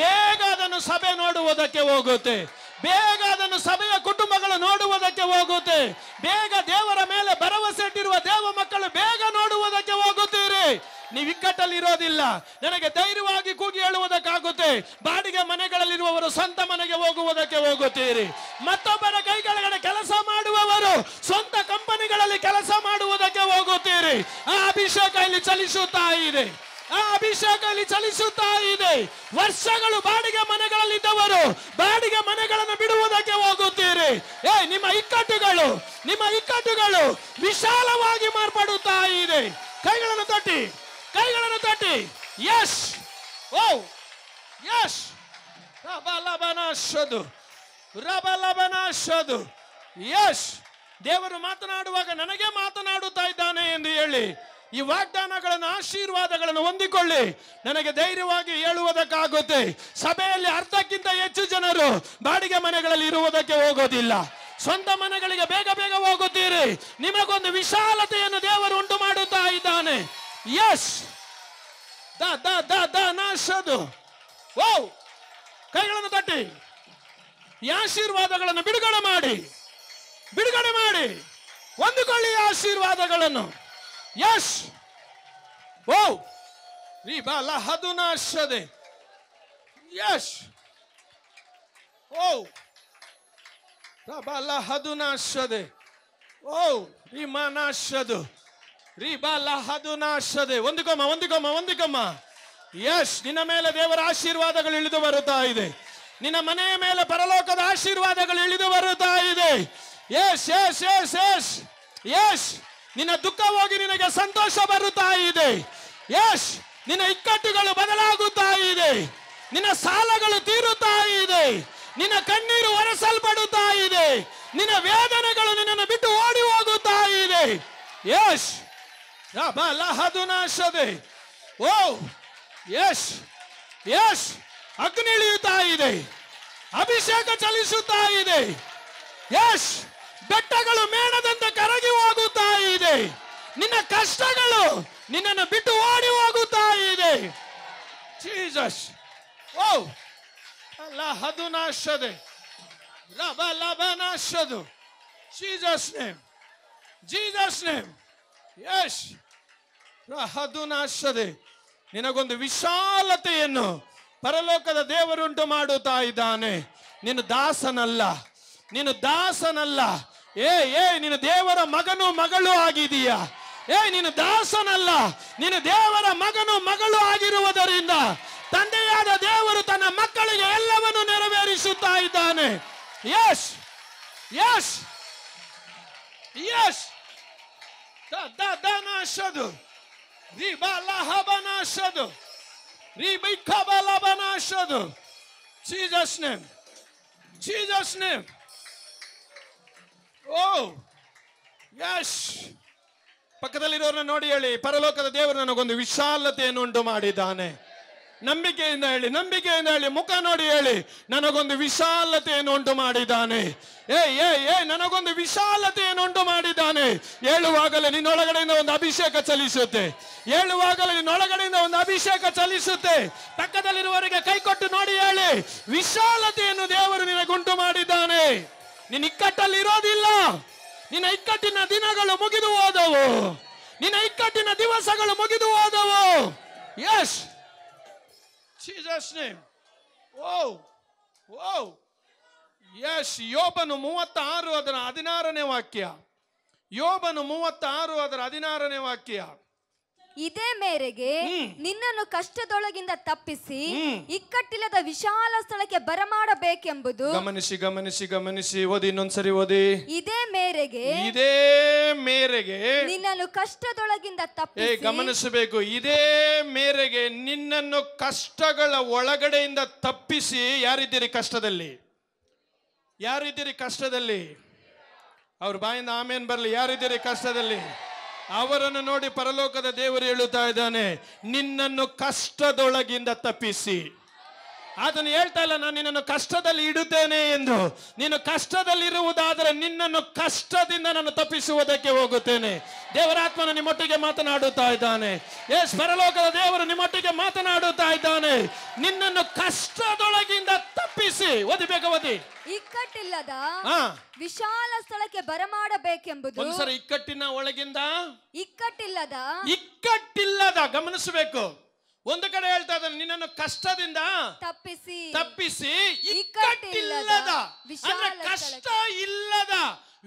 ಬೇಗ ಅದನ್ನು ಸಭೆ ನೋಡುವುದಕ್ಕೆ ಹೋಗುತ್ತೆ ಬೇಗ ಅದನ್ನು ಸಭೆಯ ಕುಟುಂಬಗಳು ನೋಡುವುದಕ್ಕೆ ಹೋಗುತ್ತೆ ಬೇಗ ದೇವರ ಮೇಲೆ ಭರವಸೆ ಇಟ್ಟಿರುವ ದೇವ ಮಕ್ಕಳು ಬೇಗ ನೋಡುವುದಕ್ಕೆ ಹೋಗುತ್ತೀರಿ ನೀವು ಇಕ್ಕಟ್ಟಲ್ಲಿ ಇರೋದಿಲ್ಲ ನನಗೆ ಧೈರ್ಯವಾಗಿ ಕೂಗಿ ಹೇಳುವುದಕ್ಕಾಗುತ್ತೆ ಬಾಡಿಗೆ ಮನೆಗಳಲ್ಲಿರುವವರು ಸ್ವಂತ ಮನೆಗೆ ಹೋಗುವುದಕ್ಕೆ ಹೋಗುತ್ತೀರಿ ಮತ್ತೊಬ್ಬರ ಕೈಗಳಗಡೆ ಕೆಲಸ ಮಾಡುವವರು ಸ್ವಂತ ಕಂಪನಿಗಳಲ್ಲಿ ಕೆಲಸ ಮಾಡುವುದಕ್ಕೆ ಹೋಗುತ್ತೀರಿ ಆ ಅಭಿಷೇಕ ಇಲ್ಲಿ ಚಲಿಸುತ್ತಾ ಇದೆ ಆ ಅಭಿಷೇಕ ಚಲಿಸುತ್ತಾ ಇದೆ ವರ್ಷಗಳು ಬಾಡಿಗೆ ಮನೆಗಳಲ್ಲಿ ಇದ್ದವರು ಬಾಡಿಗೆ ಮನೆಗಳನ್ನು ಬಿಡುವುದಕ್ಕೆ ಹೋಗುತ್ತೀರಿ ಏ ನಿಮ್ಮ ಇಕ್ಕಟ್ಟುಗಳು ನಿಮ್ಮ ಇಕ್ಕಟ್ಟುಗಳು ವಿಶಾಲವಾಗಿ ಮಾರ್ಪಡುತ್ತಾ ಇದೆ ಕೈಗಳನ್ನು ತಟ್ಟಿ ಕೈಗಳನ್ನು ತಟ್ಟಿ ಯಶ್ ಓ ಯಶ್ ರಬ ಲಬನ ಶೋದು ರಬ ಶೋದು ಯಶ್ ದೇವರು ಮಾತನಾಡುವಾಗ ನನಗೆ ಮಾತನಾಡುತ್ತಾ ಇದ್ದಾನೆ ಎಂದು ಹೇಳಿ ಈ ವಾಗ್ದಾನಗಳನ್ನು ಆಶೀರ್ವಾದಗಳನ್ನು ಹೊಂದಿಕೊಳ್ಳಿ ನನಗೆ ಧೈರ್ಯವಾಗಿ ಹೇಳುವುದಕ್ಕಾಗುತ್ತೆ ಸಭೆಯಲ್ಲಿ ಅರ್ಧಕ್ಕಿಂತ ಹೆಚ್ಚು ಜನರು ಬಾಡಿಗೆ ಮನೆಗಳಲ್ಲಿ ಇರುವುದಕ್ಕೆ ಹೋಗೋದಿಲ್ಲ ಸ್ವಂತ ಮನೆಗಳಿಗೆ ಬೇಗ ಬೇಗ ಹೋಗುತ್ತೀರಿ ನಿಮಗೊಂದು ವಿಶಾಲತೆಯನ್ನು ದೇವರು ಉಂಟು ಮಾಡುತ್ತಾ ಇದ್ದಾನೆ ಎಸ್ ದ ದ ದ ದ ಓ ಕೈಗಳನ್ನು ತಟ್ಟಿ ಈ ಆಶೀರ್ವಾದಗಳನ್ನು ಬಿಡುಗಡೆ ಮಾಡಿ ಬಿಡುಗಡೆ ಮಾಡಿ ಹೊಂದಿಕೊಳ್ಳಿ ಆಶೀರ್ವಾದಗಳನ್ನು ಯಶ್ ಓ ರೀ ಬಾಲ ಹದುನಾಶದೆ ಯಶ್ ಓ ಬಾಲ ಹದುನಾಶದೆ ಓ ರೀ ಮಾನಾಶದು ರೀ ಬಾಲ ಒಂದು ಹೊಂದಿಕೊಮ್ಮ ಒಂದು ಹೊಂದಿಕೊಮ್ಮ ಯಶ್ ನಿನ್ನ ಮೇಲೆ ದೇವರ ಆಶೀರ್ವಾದಗಳು ಇಳಿದು ಬರುತ್ತಾ ಇದೆ ನಿನ್ನ ಮನೆಯ ಮೇಲೆ ಪರಲೋಕದ ಆಶೀರ್ವಾದಗಳು ಇಳಿದು ಬರುತ್ತಾ ಇದೆ ಯಶ್ ಯಶ್ ಯಶ್ ಯಶ್ ಯಶ್ ನಿನ್ನ ದುಃಖ ಹೋಗಿ ನಿನಗೆ ಸಂತೋಷ ಬರುತ್ತಾ ಇದೆ ಯಶ್ ನಿನ್ನ ಇಕ್ಕಟ್ಟುಗಳು ಬದಲಾಗುತ್ತಾ ಇದೆ ನಿನ್ನ ಸಾಲಗಳು ತೀರುತ್ತಾ ಇದೆ ನಿನ್ನ ಕಣ್ಣೀರು ಒರೆಸಲ್ಪಡುತ್ತಾ ಇದೆ ನಿನ್ನ ವೇದನೆಗಳು ನಿನ್ನನ್ನು ಬಿಟ್ಟು ಓಡಿ ಹೋಗುತ್ತಾ ಇದೆ ಯಶ್ ಹದುನಾಶದೆ ಓ ಯಶ್ ಯಶ್ ಅಗ್ನಿ ಇಳಿಯುತ್ತಾ ಇದೆ ಅಭಿಷೇಕ ಚಲಿಸುತ್ತಾ ಇದೆ ಯಶ್ ಬೆಟ್ಟಗಳು ಮೇಣದಂತೆ ಕರಗಿ ಇದೆ ನಿನ್ನ ಕಷ್ಟಗಳು ನಿನ್ನನ್ನು ಬಿಟ್ಟು ಓಡಿ ಹೋಗುತ್ತಾ ಇದೆ ಜೀಸಸ್ ಓ ಅಲ್ಲ ಹದು ನಾಶದೆ ಲಭ ನಾಶದು Jesus name Jesus name yes ಹದು ನಾಶದೆ ನಿನಗೊಂದು ವಿಶಾಲತೆಯನ್ನು ಪರಲೋಕದ ದೇವರುಂಟು ಮಾಡುತ್ತಾ ಇದ್ದಾನೆ ನೀನು ದಾಸನಲ್ಲ ನೀನು ದಾಸನಲ್ಲ ಏ ಏ ನೀನು ದೇವರ ಮಗನು ಮಗಳು ಆಗಿದೀಯ ಏ ನೀನು ದಾಸನಲ್ಲ ನೀನು ದೇವರ ಮಗನು ಮಗಳು ಆಗಿರುವುದರಿಂದ ತಂದೆಯಾದ ದೇವರು ತನ್ನ ಮಕ್ಕಳಿಗೆ ಎಲ್ಲವನ್ನು ನೆರವೇರಿಸುತ್ತಾ ಇದ್ದಾನೆ ಯಸ್ ಯಸ್ ಯಸ್ ದನಾಶದು ರಿ ಬಲಹಬನಾಶದು ರಿ ಬಿಖಬಲಬನಾಶದು ಜೀಸಸ್ ನೇಮ್ ಜೀಸಸ್ ನೇಮ್ ಓ ಯಶ್ ಪಕ್ಕದಲ್ಲಿರೋರನ್ನ ನೋಡಿ ಹೇಳಿ ಪರಲೋಕದ ದೇವರು ನನಗೊಂದು ವಿಶಾಲತೆಯನ್ನು ಉಂಟು ಮಾಡಿದ್ದಾನೆ ನಂಬಿಕೆಯಿಂದ ಹೇಳಿ ನಂಬಿಕೆಯಿಂದ ಹೇಳಿ ಮುಖ ನೋಡಿ ಹೇಳಿ ನನಗೊಂದು ವಿಶಾಲತೆಯನ್ನು ಉಂಟು ಮಾಡಿದ್ದಾನೆ ಏ ಏ ಏ ನನಗೊಂದು ವಿಶಾಲತೆಯನ್ನು ಉಂಟು ಮಾಡಿದ್ದಾನೆ ಹೇಳುವಾಗಲೇ ನಿನ್ನೊಳಗಡೆಯಿಂದ ಒಂದು ಅಭಿಷೇಕ ಚಲಿಸುತ್ತೆ ಹೇಳುವಾಗಲೇ ನಿನ್ನೊಳಗಡೆಯಿಂದ ಒಂದು ಅಭಿಷೇಕ ಚಲಿಸುತ್ತೆ ಪಕ್ಕದಲ್ಲಿರುವವರಿಗೆ ಕೈ ಕೊಟ್ಟು ನೋಡಿ ಹೇಳಿ ವಿಶಾಲತೆಯನ್ನು ದೇವರು ನಿನಗುಂಟು ಮಾಡಿದ್ದಾನೆ ನಿನ್ನ ಇಕ್ಕಟ್ಟಲ್ಲಿ ಇರೋದಿಲ್ಲ ನಿನ್ನ ಇಕ್ಕಟ್ಟಿನ ದಿನಗಳು ಮುಗಿದು ಹೋದವು ನಿನ್ನ ಇಕ್ಕಟ್ಟಿನ ದಿವಸಗಳು ಮುಗಿದು ಹೋದವು ಯಶ್ ಜೀಸಸ್ ನೇಮ್ ಓ ಓ ಯಸ್ ಯೋಬನು ಮೂವತ್ತಾರು ಅದರ ಹದಿನಾರನೇ ವಾಕ್ಯ ಯೋಬನು ಆರು ಅದರ ಹದಿನಾರನೇ ವಾಕ್ಯ ಇದೇ ಮೇರೆಗೆ ನಿನ್ನನ್ನು ಕಷ್ಟದೊಳಗಿಂದ ತಪ್ಪಿಸಿ ಇಕ್ಕಟ್ಟಿಲ್ಲದ ವಿಶಾಲ ಸ್ಥಳಕ್ಕೆ ಬರಮಾಡಬೇಕೆಂಬುದು ಗಮನಿಸಿ ಗಮನಿಸಿ ಗಮನಿಸಿ ಓದಿ ಇನ್ನೊಂದ್ಸರಿ ಓದಿ ಇದೇ ಮೇರೆಗೆ ಇದೇ ಮೇರೆಗೆ ನಿನ್ನನ್ನು ಕಷ್ಟದೊಳಗಿಂದ ತಪ್ಪಿಸಿ ಗಮನಿಸಬೇಕು ಇದೇ ಮೇರೆಗೆ ನಿನ್ನನ್ನು ಕಷ್ಟಗಳ ಒಳಗಡೆಯಿಂದ ತಪ್ಪಿಸಿ ಯಾರಿದ್ದೀರಿ ಕಷ್ಟದಲ್ಲಿ ಯಾರಿದ್ದೀರಿ ಕಷ್ಟದಲ್ಲಿ ಅವ್ರ ಬಾಯಿಂದ ಆಮೇನ್ ಬರಲಿ ಯಾರಿದ್ದೀರಿ ಕಷ್ಟದಲ್ಲಿ ಅವರನ್ನು ನೋಡಿ ಪರಲೋಕದ ದೇವರು ಹೇಳುತ್ತಾ ಇದ್ದಾನೆ ನಿನ್ನನ್ನು ಕಷ್ಟದೊಳಗಿಂದ ತಪ್ಪಿಸಿ ಆತನು ಹೇಳ್ತಾ ಇಲ್ಲ ನಾನು ನಿನ್ನನ್ನು ಕಷ್ಟದಲ್ಲಿ ಇಡುತ್ತೇನೆ ಎಂದು ನೀನು ಕಷ್ಟದಲ್ಲಿರುವುದಾದರೆ ನಿನ್ನನ್ನು ಕಷ್ಟದಿಂದ ನಾನು ತಪ್ಪಿಸುವುದಕ್ಕೆ ಹೋಗುತ್ತೇನೆ ದೇವರಾತ್ಮನ ನಿಮ್ಮೊಟ್ಟಿಗೆ ಮಾತನಾಡುತ್ತಾ ಇದ್ದಾನೆ ಏ ಸ್ವರಲೋಕದ ದೇವರು ನಿಮ್ಮೊಟ್ಟಿಗೆ ಮಾತನಾಡುತ್ತಾ ಇದ್ದಾನೆ ನಿನ್ನನ್ನು ಕಷ್ಟದೊಳಗಿಂದ ತಪ್ಪಿಸಿ ಬೇಗ ಓದಿ ಇಕ್ಕಟ್ಟಿಲ್ಲದ ವಿಶಾಲ ಸ್ಥಳಕ್ಕೆ ಬರಮಾಡಬೇಕೆಂಬುದು ಇಕ್ಕಟ್ಟಿನ ಒಳಗಿಂದ ಇಕ್ಕಟ್ಟಿಲ್ಲದ ಇಕ್ಕಟ್ಟಿಲ್ಲದ ಗಮನಿಸಬೇಕು ಒಂದು ಕಡೆ ಹೇಳ್ತಾ ಇದ್ದಾನೆ ನಿನ್ನನ್ನು ಕಷ್ಟದಿಂದ ತಪ್ಪಿಸಿ ತಪ್ಪಿಸಿ ಇಕ್ಕಟ್ಟಿಲ್ಲದ ಕಷ್ಟ ಇಲ್ಲದ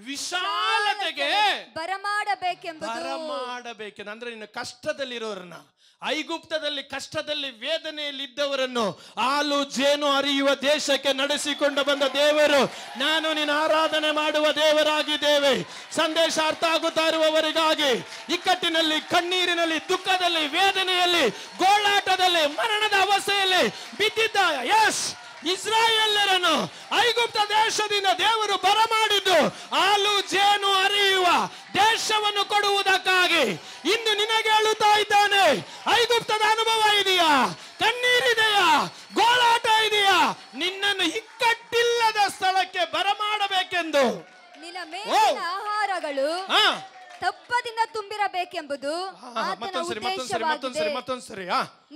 ವಿಶಾಲತೆಗೆ ಬರಮಾಡಬೇಕೆಂಬ ಬರಮಾಡಬೇಕೆ ಅಂದ್ರೆ ನಿನ್ನ ಕಷ್ಟದಲ್ಲಿರೋರನ್ನ ಐಗುಪ್ತದಲ್ಲಿ ಕಷ್ಟದಲ್ಲಿ ವೇದನೆಯಲ್ಲಿ ಇದ್ದವರನ್ನು ಹಾಲು ಜೇನು ಅರಿಯುವ ದೇಶಕ್ಕೆ ನಡೆಸಿಕೊಂಡು ಬಂದ ದೇವರು ನಾನು ನಿನ್ನ ಆರಾಧನೆ ಮಾಡುವ ದೇವರಾಗಿದ್ದೇವೆ ಸಂದೇಶ ಅರ್ಥ ಆಗುತ್ತಾ ಇರುವವರಿಗಾಗಿ ಇಕ್ಕಟ್ಟಿನಲ್ಲಿ ಕಣ್ಣೀರಿನಲ್ಲಿ ದುಃಖದಲ್ಲಿ ವೇದನೆಯಲ್ಲಿ ಗೋಳಾಟದಲ್ಲಿ ಮರಣದ ಅವಸ್ಥೆಯಲ್ಲಿ ಬಿದ್ದಿದ್ದ ಎಸ್ ಇಸ್ರಾಯೇಲರನ್ನು ಐಗುಪ್ತ ದೇಶದಿಂದ ದೇವರು ಬರಮಾಡಿದ್ದು ಹಾಲು ಜೇನು ಅರಿಯುವ ದೇಶವನ್ನು ಕೊಡುವುದಕ್ಕಾಗಿ ಇಂದು ನಿನಗೆ ಹೇಳುತ್ತಾ ಇದ್ದಾನೆ ಐಗುಪ್ತದ ಅನುಭವ ಇದೆಯಾ ಕಣ್ಣೀರಿದೆಯಾ ಗೋಳಾಟ ಇದೆಯಾ ನಿನ್ನನ್ನು ಇಕ್ಕಟ್ಟಿಲ್ಲದ ಸ್ಥಳಕ್ಕೆ ಬರಮಾಡಬೇಕೆಂದು ಆಹಾರಗಳು ತಪ್ಪದಿಂದ ತುಂಬಿರಬೇಕೆಂಬುದು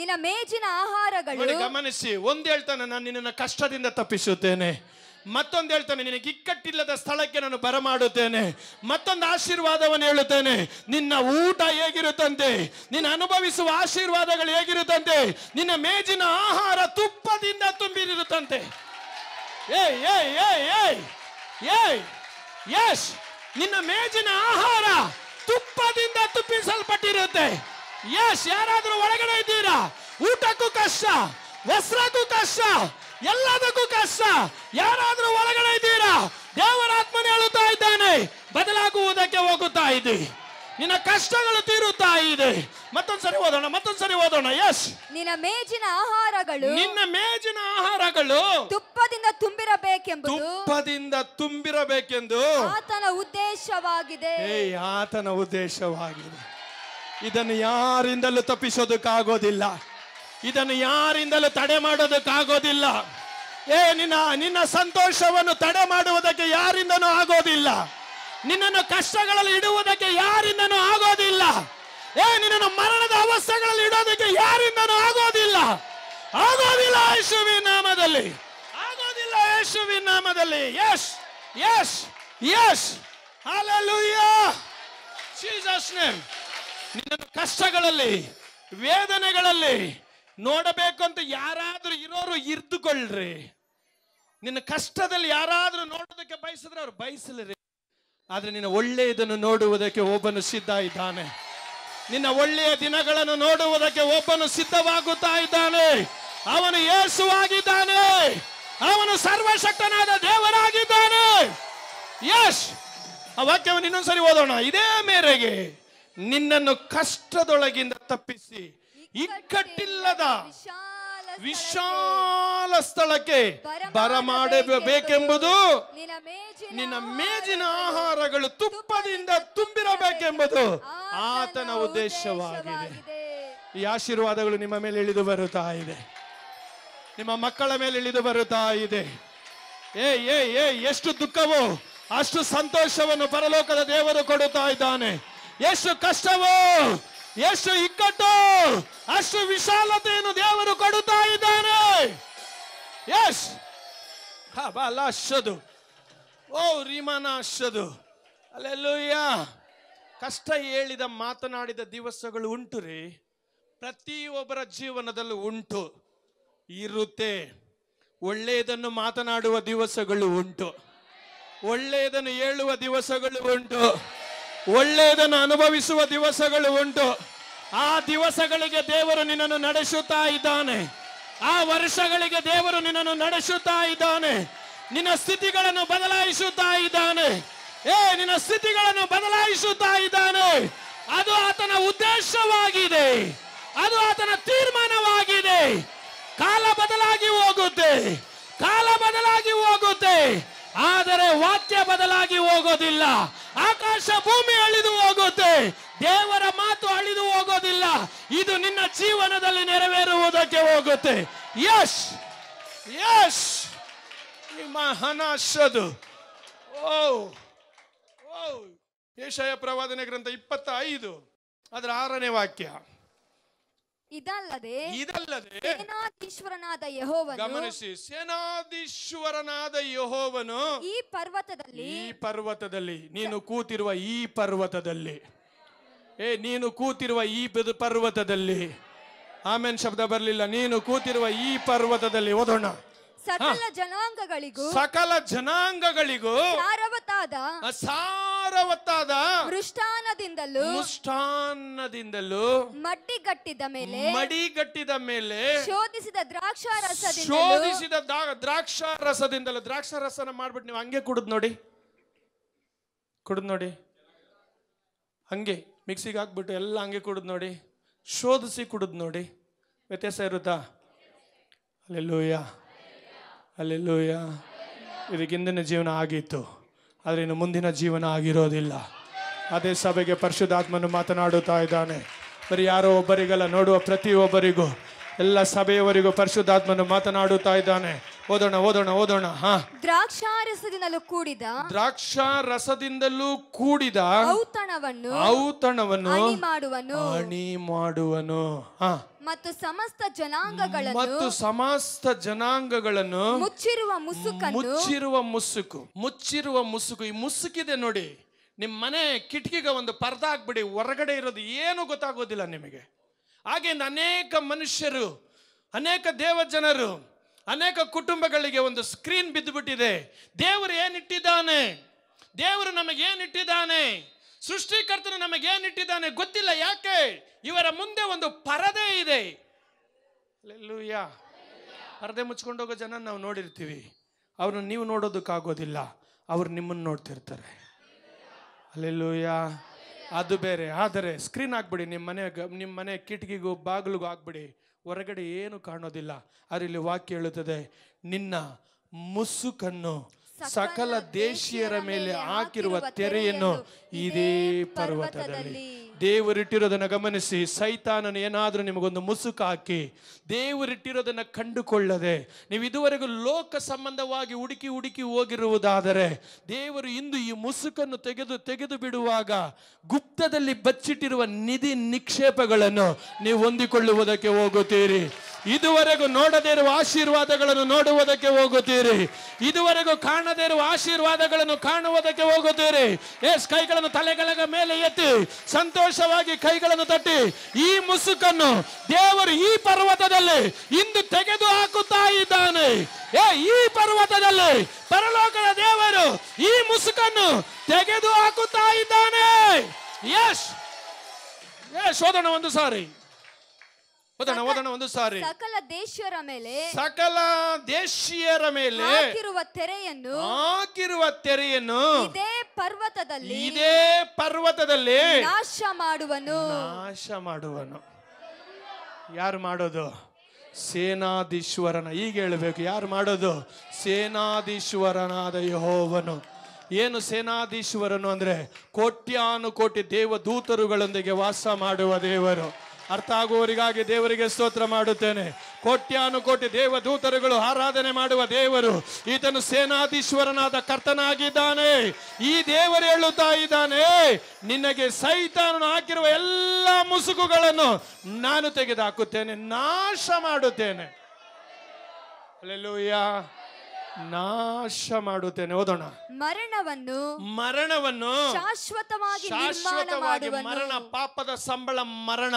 ನಿನ್ನ ಮೇಜಿನ ಆಹಾರಗಳು ಗಮನಿಸಿ ಒಂದ್ ಹೇಳ್ತಾನೆ ನಾನು ನಿನ್ನ ಕಷ್ಟದಿಂದ ತಪ್ಪಿಸುತ್ತೇನೆ ಮತ್ತೊಂದು ಹೇಳ್ತಾನೆ ನಿನಗೆ ಇಕ್ಕಟ್ಟಿಲ್ಲದ ಸ್ಥಳಕ್ಕೆ ನಾನು ಬರಮಾಡುತ್ತೇನೆ ಮತ್ತೊಂದು ಆಶೀರ್ವಾದವನ್ನು ಹೇಳುತ್ತೇನೆ ನಿನ್ನ ಊಟ ಹೇಗಿರುತ್ತಂತೆ ನಿನ್ನ ಅನುಭವಿಸುವ ಆಶೀರ್ವಾದಗಳು ಹೇಗಿರುತ್ತಂತೆ ನಿನ್ನ ಮೇಜಿನ ಆಹಾರ ತುಪ್ಪದಿಂದ ತುಂಬಿರುತ್ತಂತೆ ಏ ಏ ಏ ಏಯ್ ಏಯ್ ಯಶ್ ನಿನ್ನ ಮೇಜಿನ ಆಹಾರ ತುಪ್ಪದಿಂದ ತುಪ್ಪಿಸಲ್ಪಟ್ಟಿರುತ್ತೆ ಯಶ್ ಯಾರಾದ್ರೂ ಒಳಗಡೆ ಇದ್ದೀರಾ ಊಟಕ್ಕೂ ಕಷ್ಟ ವಸ್ತ್ರಕ್ಕೂ ಕಷ್ಟ ಎಲ್ಲದಕ್ಕೂ ಕಷ್ಟ ಯಾರಾದ್ರೂ ಒಳಗಡೆ ಇದ್ದೀರಾ ದೇವರಾತ್ಮನೇ ಹೇಳುತ್ತಾ ಇದ್ದಾನೆ ಬದಲಾಗುವುದಕ್ಕೆ ಹೋಗುತ್ತಾ ಇದೆ ನಿನ್ನ ಕಷ್ಟಗಳು ತೀರುತ್ತಾ ಇದೆ ಮತ್ತೊಂದು ಸರಿ ಓದೋಣ ಮತ್ತೊಂದು ಸರಿ ಓದೋಣ ಎಸ್ ನಿನ್ನ ಮೇಜಿನ ಆಹಾರಗಳು ನಿನ್ನ ಮೇಜಿನ ಆಹಾರಗಳು ತುಪ್ಪದಿಂದ ತುಂಬಿರಬೇಕೆಂಬ ತುಪ್ಪದಿಂದ ತುಂಬಿರಬೇಕೆಂದು ಆತನ ಉದ್ದೇಶವಾಗಿದೆ ಆತನ ಉದ್ದೇಶವಾಗಿದೆ ಇದನ್ನು ಯಾರಿಂದಲೂ ತಪ್ಪಿಸೋದಕ್ಕಾಗೋದಿಲ್ಲ ಇದನ್ನು ಯಾರಿಂದಲೂ ತಡೆ ಮಾಡೋದಕ್ಕಾಗೋದಿಲ್ಲ ಏ ನಿನ್ನ ನಿನ್ನ ಸಂತೋಷವನ್ನು ತಡೆ ಮಾಡುವುದಕ್ಕೆ ಯಾರಿಂದನೂ ಆಗೋದಿಲ್ಲ ನಿನ್ನನ್ನು ಕಷ್ಟಗಳಲ್ಲಿ ಇಡುವುದಕ್ಕೆ ಯಾರಿಂದನೂ ಆಗೋದಿಲ್ಲ ಏ ನಿನ್ನನ್ನು ಮರಣದ ಅವಸ್ಥೆಗಳಲ್ಲಿ ಇಡೋದಕ್ಕೆ ಯಾರಿಂದನೂ ಆಗೋದಿಲ್ಲ ಆಗೋದಿಲ್ಲ ಯೇಸುವಿನ ನಾಮದಲ್ಲಿ ಆಗೋದಿಲ್ಲ ಯೇಸುವಿನ ನಾಮದಲ್ಲಿ ಯಸ್ ಯಸ್ ಯಸ್ ಹಾಲೆಲೂಯಾ ಜೀಸಸ್ ನೇಮ್ ನಿನ್ನನ್ನು ಕಷ್ಟಗಳಲ್ಲಿ ವೇದನೆಗಳಲ್ಲಿ ನೋಡಬೇಕು ಅಂತ ಯಾರಾದರೂ ಇರೋರು ಇರ್ದುಕೊಳ್ಳ್ರಿ ನಿನ್ನ ಕಷ್ಟದಲ್ಲಿ ಯಾರಾದರೂ ನೋಡೋದಕ್ಕೆ ಬಯಸಿದ್ರೆ ಅವ್ರು ಬಯಸಲಿರಿ ಆದರೆ ನಿನ್ನ ಒಳ್ಳೆಯದನ್ನು ನೋಡುವುದಕ್ಕೆ ಒಬ್ಬನು ಸಿದ್ಧ ಇದ್ದಾನೆ ನಿನ್ನ ಒಳ್ಳೆಯ ದಿನಗಳನ್ನು ನೋಡುವುದಕ್ಕೆ ಒಬ್ಬನು ಸಿದ್ಧವಾಗುತ್ತಾ ಇದ್ದಾನೆ ಅವನು ಯೇಸುವಾಗಿದ್ದಾನೆ ಅವನು ಸರ್ವಶಕ್ತನಾದ ದೇವರಾಗಿದ್ದಾನೆ ಯಶ್ ಆ ವಾಕ್ಯವನ್ನು ಇನ್ನೊಂದ್ಸರಿ ಓದೋಣ ಇದೇ ಮೇರೆಗೆ ನಿನ್ನನ್ನು ಕಷ್ಟದೊಳಗಿಂದ ತಪ್ಪಿಸಿ ಇಕ್ಕಟ್ಟಿಲ್ಲದ ವಿಶಾಲ ಸ್ಥಳಕ್ಕೆ ಬರಮಾಡಬೇಕೆಂಬುದು ನಿನ್ನ ಮೇಜಿನ ಆಹಾರಗಳು ತುಪ್ಪದಿಂದ ತುಂಬಿರಬೇಕೆಂಬುದು ಆತನ ಉದ್ದೇಶವಾಗಿದೆ ಈ ಆಶೀರ್ವಾದಗಳು ನಿಮ್ಮ ಮೇಲೆ ಇಳಿದು ಬರುತ್ತಾ ಇದೆ ನಿಮ್ಮ ಮಕ್ಕಳ ಮೇಲೆ ಇಳಿದು ಬರುತ್ತಾ ಇದೆ ಏ ಏ ಏ ಎಷ್ಟು ದುಃಖವೋ ಅಷ್ಟು ಸಂತೋಷವನ್ನು ಪರಲೋಕದ ದೇವರು ಕೊಡುತ್ತಾ ಇದ್ದಾನೆ ಎಷ್ಟು ಕಷ್ಟವೋ ಎಷ್ಟು ಇಕ್ಕಟ್ಟು ಅಷ್ಟು ವಿಶಾಲತೆಯನ್ನು ದೇವರು ಕೊಡುತ್ತಾ ಇದ್ದಾನೆ ಎಸ್ ಅಷ್ಟದು ಓ ರೀಮಾನ ಅಷ್ಟದು ಅಲ್ಲೆಲ್ಲೂಯ್ಯ ಕಷ್ಟ ಹೇಳಿದ ಮಾತನಾಡಿದ ದಿವಸಗಳು ಉಂಟು ರೀ ಪ್ರತಿಯೊಬ್ಬರ ಜೀವನದಲ್ಲೂ ಉಂಟು ಇರುತ್ತೆ ಒಳ್ಳೆಯದನ್ನು ಮಾತನಾಡುವ ದಿವಸಗಳು ಉಂಟು ಒಳ್ಳೆಯದನ್ನು ಹೇಳುವ ದಿವಸಗಳು ಉಂಟು ಒಳ್ಳೆಯದನ್ನು ಅನುಭವಿಸುವ ದಿವಸಗಳು ಉಂಟು ಆ ದಿವಸಗಳಿಗೆ ದೇವರು ನಿನ್ನನ್ನು ನಡೆಸುತ್ತಾ ಇದ್ದಾನೆ ಆ ವರ್ಷಗಳಿಗೆ ದೇವರು ನಿನ್ನನ್ನು ನಡೆಸುತ್ತಾ ಇದ್ದಾನೆ ನಿನ್ನ ಸ್ಥಿತಿಗಳನ್ನು ಬದಲಾಯಿಸುತ್ತಾ ಇದ್ದಾನೆ ಏ ನಿನ್ನ ಸ್ಥಿತಿಗಳನ್ನು ಬದಲಾಯಿಸುತ್ತಾ ಇದ್ದಾನೆ ಅದು ಆತನ ಉದ್ದೇಶವಾಗಿದೆ ಅದು ಆತನ ತೀರ್ಮಾನವಾಗಿದೆ ಕಾಲ ಬದಲಾಗಿ ಹೋಗುತ್ತೆ ಕಾಲ ಬದಲಾಗಿ ಹೋಗುತ್ತೆ ಆದರೆ ವಾಕ್ಯ ಬದಲಾಗಿ ಹೋಗೋದಿಲ್ಲ ಆಕಾಶ ಭೂಮಿ ಅಳಿದು ಹೋಗುತ್ತೆ ದೇವರ ಮಾತು ಅಳಿದು ಹೋಗೋದಿಲ್ಲ ಇದು ನಿನ್ನ ಜೀವನದಲ್ಲಿ ನೆರವೇರುವುದಕ್ಕೆ ಹೋಗುತ್ತೆ ಯಶ್ ಯಶ್ ನಿಮ್ಮ ಹನಾಶದು ಓ ಏಷಯ ಪ್ರವಾದನೆ ಗ್ರಂಥ ಇಪ್ಪತ್ತ ಐದು ಅದರ ಆರನೇ ವಾಕ್ಯ ಇದಲ್ಲದೆ ಇದಲ್ಲದೆ ಸೇನಾಧೀಶ್ವರನಾದ ಯಹೋವನು ಗಮನಿಸಿ ಸೇನಾಧೀಶ್ವರನಾದ ಯಹೋವನು ಈ ಪರ್ವತದಲ್ಲಿ ಈ ಪರ್ವತದಲ್ಲಿ ನೀನು ಕೂತಿರುವ ಈ ಪರ್ವತದಲ್ಲಿ ಏ ನೀನು ಕೂತಿರುವ ಈ ಪರ್ವತದಲ್ಲಿ ಆಮೇನ್ ಶಬ್ದ ಬರಲಿಲ್ಲ ನೀನು ಕೂತಿರುವ ಈ ಪರ್ವತದಲ್ಲಿ ಓದೋಣ ಸಕಲ ಜನಾಂಗಗಳಿಗೂ ಸಕಲ ಜನಾಂಗಗಳಿಗೂ ಸಾರವತ್ತಾದ ಭಾರವತ್ತಾದ ಮೃಷ್ಟಾನದಿಂದಲೂ ಮುಷ್ಟಾನ್ನದಿಂದಲೂ ಕಟ್ಟಿದ ಮೇಲೆ ಮಡಿ ಮಡಿಗಟ್ಟಿದ ಮೇಲೆ ಶೋಧಿಸಿದ ರಸ ಶೋಧಿಸಿದ ದ್ರಾಕ್ಷಾರಸದಿಂದಲೂ ದ್ರಾಕ್ಷಾರಸನ ಮಾಡ್ಬಿಟ್ಟು ನೀವು ಹಂಗೆ ಕುಡಿದ್ ನೋಡಿ ಕುಡಿದ್ ನೋಡಿ ಹಂಗೆ ಮಿಕ್ಸಿಗೆ ಹಾಕ್ಬಿಟ್ಟು ಎಲ್ಲ ಹಂಗೆ ಕುಡಿದ್ ನೋಡಿ ಶೋಧಿಸಿ ಕುಡಿದ್ ನೋಡಿ ವ್ಯತ್ಯಾಸ ಇರುತ್ತಾ ಅಲ್ಲೆಲ್ಲೂಯ್ಯ ಅಲ್ಲೆಲ್ಲೂಯ್ಯ ಇದಕ್ಕಿಂದಿನ ಜೀವನ ಆಗಿತ್ತು ಆದರೆ ಇನ್ನು ಮುಂದಿನ ಜೀವನ ಆಗಿರೋದಿಲ್ಲ ಅದೇ ಸಭೆಗೆ ಪರಿಶುದ್ಧಾತ್ಮನು ಮಾತನಾಡುತ್ತಾ ಇದ್ದಾನೆ ಬರೀ ಯಾರೋ ಒಬ್ಬರಿಗಲ್ಲ ನೋಡುವ ಪ್ರತಿಯೊಬ್ಬರಿಗೂ ಎಲ್ಲ ಸಭೆಯವರಿಗೂ ಪರಿಶುದ್ಧಾತ್ಮನು ಮಾತನಾಡುತ್ತಾ ಇದ್ದಾನೆ ಓದೋಣ ಓದೋಣ ಓದೋಣ ಹಾ ದ್ರಾಕ್ಷಾರಸದಿಂದಲೂ ಕೂಡಿದ ದ್ರಾಕ್ಷಾರಸದಿಂದಲೂ ಕೂಡಿದ ಔತಣವನ್ನು ಔತಣವನ್ನು ಮಾಡುವನು ಅಣಿ ಮಾಡುವನು ಹಾ ಮತ್ತು ಸಮಸ್ತ ಜನಾಂಗಗಳ ಮತ್ತು ಸಮಸ್ತ ಜನಾಂಗಗಳನ್ನು ಮುಚ್ಚಿರುವ ಮುಸುಕು ಮುಚ್ಚಿರುವ ಮುಸುಕು ಮುಚ್ಚಿರುವ ಮುಸುಕು ಈ ಮುಸುಕಿದೆ ನೋಡಿ ನಿಮ್ಮ ಮನೆ ಕಿಟಕಿಗೆ ಒಂದು ಪರ್ದ ಹಾಕ್ಬಿಡಿ ಹೊರಗಡೆ ಇರೋದು ಏನು ಗೊತ್ತಾಗೋದಿಲ್ಲ ನಿಮಗೆ ಹಾಗೆಯಿಂದ ಅನೇಕ ಮನುಷ್ಯರು ಅನೇಕ ದೇವ ಜನರು ಅನೇಕ ಕುಟುಂಬಗಳಿಗೆ ಒಂದು ಸ್ಕ್ರೀನ್ ಬಿದ್ದುಬಿಟ್ಟಿದೆ ದೇವರು ಏನಿಟ್ಟಿದ್ದಾನೆ ದೇವರು ನಮಗೇನಿಟ್ಟಿದ್ದಾನೆ ಸೃಷ್ಟಿಕರ್ತನು ನಮಗೇನಿಟ್ಟಿದ್ದಾನೆ ಗೊತ್ತಿಲ್ಲ ಯಾಕೆ ಇವರ ಮುಂದೆ ಒಂದು ಪರದೆ ಇದೆ ಪರದೆ ಹೋಗೋ ಜನ ನಾವು ನೋಡಿರ್ತೀವಿ ಅವ್ರನ್ನ ನೀವು ನೋಡೋದಕ್ಕಾಗೋದಿಲ್ಲ ಅವ್ರು ನಿಮ್ಮನ್ನು ನೋಡ್ತಿರ್ತಾರೆ ಅಲ್ಲೆಲ್ಲೂಯಾ ಅದು ಬೇರೆ ಆದರೆ ಸ್ಕ್ರೀನ್ ಹಾಕ್ಬಿಡಿ ನಿಮ್ಮ ಮನೆ ನಿಮ್ಮ ಮನೆ ಕಿಟಕಿಗೂ ಬಾಗಿಲಿಗೂ ಹಾಕ್ಬಿಡಿ ಹೊರಗಡೆ ಏನು ಕಾಣೋದಿಲ್ಲ ಆದರೆ ಇಲ್ಲಿ ವಾಕ್ಯ ಹೇಳುತ್ತದೆ ನಿನ್ನ ಮುಸುಕನ್ನು ಸಕಲ ದೇಶಿಯರ ಮೇಲೆ ಹಾಕಿರುವ ತೆರೆಯನ್ನು ಇದೇ ಪರ್ವತದಲ್ಲಿ ದೇವರಿಟ್ಟಿರೋದನ್ನು ಗಮನಿಸಿ ಸೈತಾನನ ಏನಾದರೂ ನಿಮಗೊಂದು ಮುಸುಕು ಹಾಕಿ ದೇವರಿಟ್ಟಿರೋದನ್ನು ಕಂಡುಕೊಳ್ಳದೆ ನೀವು ಇದುವರೆಗೂ ಲೋಕ ಸಂಬಂಧವಾಗಿ ಹುಡುಕಿ ಹುಡುಕಿ ಹೋಗಿರುವುದಾದರೆ ದೇವರು ಇಂದು ಈ ಮುಸುಕನ್ನು ತೆಗೆದು ತೆಗೆದು ಬಿಡುವಾಗ ಗುಪ್ತದಲ್ಲಿ ಬಚ್ಚಿಟ್ಟಿರುವ ನಿಧಿ ನಿಕ್ಷೇಪಗಳನ್ನು ನೀವು ಹೊಂದಿಕೊಳ್ಳುವುದಕ್ಕೆ ಹೋಗುತ್ತೀರಿ ಇದುವರೆಗೂ ನೋಡದೇ ಇರುವ ಆಶೀರ್ವಾದಗಳನ್ನು ನೋಡುವುದಕ್ಕೆ ಹೋಗುತ್ತೀರಿ ಇದುವರೆಗೂ ಕಾಣದೇ ಇರುವ ಆಶೀರ್ವಾದಗಳನ್ನು ಕಾಣುವುದಕ್ಕೆ ಹೋಗುತ್ತೀರಿ ಎಸ್ ಕೈಗಳನ್ನು ತಲೆಗಳ ಮೇಲೆ ಎತ್ತಿ ಸಂತೋಷ ಸಂತೋಷವಾಗಿ ಕೈಗಳನ್ನು ತಟ್ಟಿ ಈ ಮುಸುಕನ್ನು ದೇವರು ಈ ಪರ್ವತದಲ್ಲಿ ಇಂದು ತೆಗೆದು ಹಾಕುತ್ತಾ ಇದ್ದಾನೆ ಏ ಈ ಪರ್ವತದಲ್ಲಿ ಪರಲೋಕದ ದೇವರು ಈ ಮುಸುಕನ್ನು ತೆಗೆದು ಹಾಕುತ್ತಾ ಇದ್ದಾನೆ ಯಶ್ ಏ ಶೋಧನ ಒಂದು ಸಾರಿ ಓದೋಣ ಓದೋಣ ಒಂದು ಸಾರಿ ಸಕಲ ದೇಶಿಯರ ಮೇಲೆ ಸಕಲ ದೇಶಿಯರ ಮೇಲೆ ಹಾಕಿರುವ ತೆರೆಯನ್ನು ಹಾಕಿರುವ ತೆರೆಯನ್ನು ಇದೇ ಪರ್ವತದಲ್ಲಿ ಇದೇ ಪರ್ವತದಲ್ಲಿ ನಾಶ ಮಾಡುವನು ನಾಶ ಮಾಡುವನು ಯಾರು ಮಾಡೋದು ಸೇನಾಧೀಶ್ವರನ ಈಗ ಹೇಳಬೇಕು ಯಾರು ಮಾಡೋದು ಸೇನಾಧೀಶ್ವರನಾದ ಯಹೋವನು ಏನು ಸೇನಾಧೀಶ್ವರನು ಅಂದ್ರೆ ಕೋಟ್ಯಾನು ಕೋಟಿ ದೇವ ದೂತರುಗಳೊಂದಿಗೆ ವಾಸ ಮಾಡುವ ದೇವರು ಅರ್ಥ ಆಗುವವರಿಗಾಗಿ ದೇವರಿಗೆ ಸ್ತೋತ್ರ ಮಾಡುತ್ತೇನೆ ಕೋಟ್ಯಾನು ಕೋಟಿ ದೇವದೂತರುಗಳು ಆರಾಧನೆ ಮಾಡುವ ದೇವರು ಈತನು ಸೇನಾಧೀಶ್ವರನಾದ ಕರ್ತನಾಗಿದ್ದಾನೆ ಈ ದೇವರು ಹೇಳುತ್ತಾ ಇದ್ದಾನೆ ನಿನಗೆ ಸೈತಾನನು ಹಾಕಿರುವ ಎಲ್ಲ ಮುಸುಕುಗಳನ್ನು ನಾನು ತೆಗೆದುಹಾಕುತ್ತೇನೆ ನಾಶ ಮಾಡುತ್ತೇನೆ ಅಲ್ಲೆಲ್ಲೂಯ್ಯ ನಾಶ ಮಾಡುತ್ತೇನೆ ಓದೋಣ ಮರಣವನ್ನು ಮರಣವನ್ನು ಶಾಶ್ವತವಾಗಿ ಶಾಶ್ವತವಾಗಿ ಮರಣ ಪಾಪದ ಸಂಬಳ ಮರಣ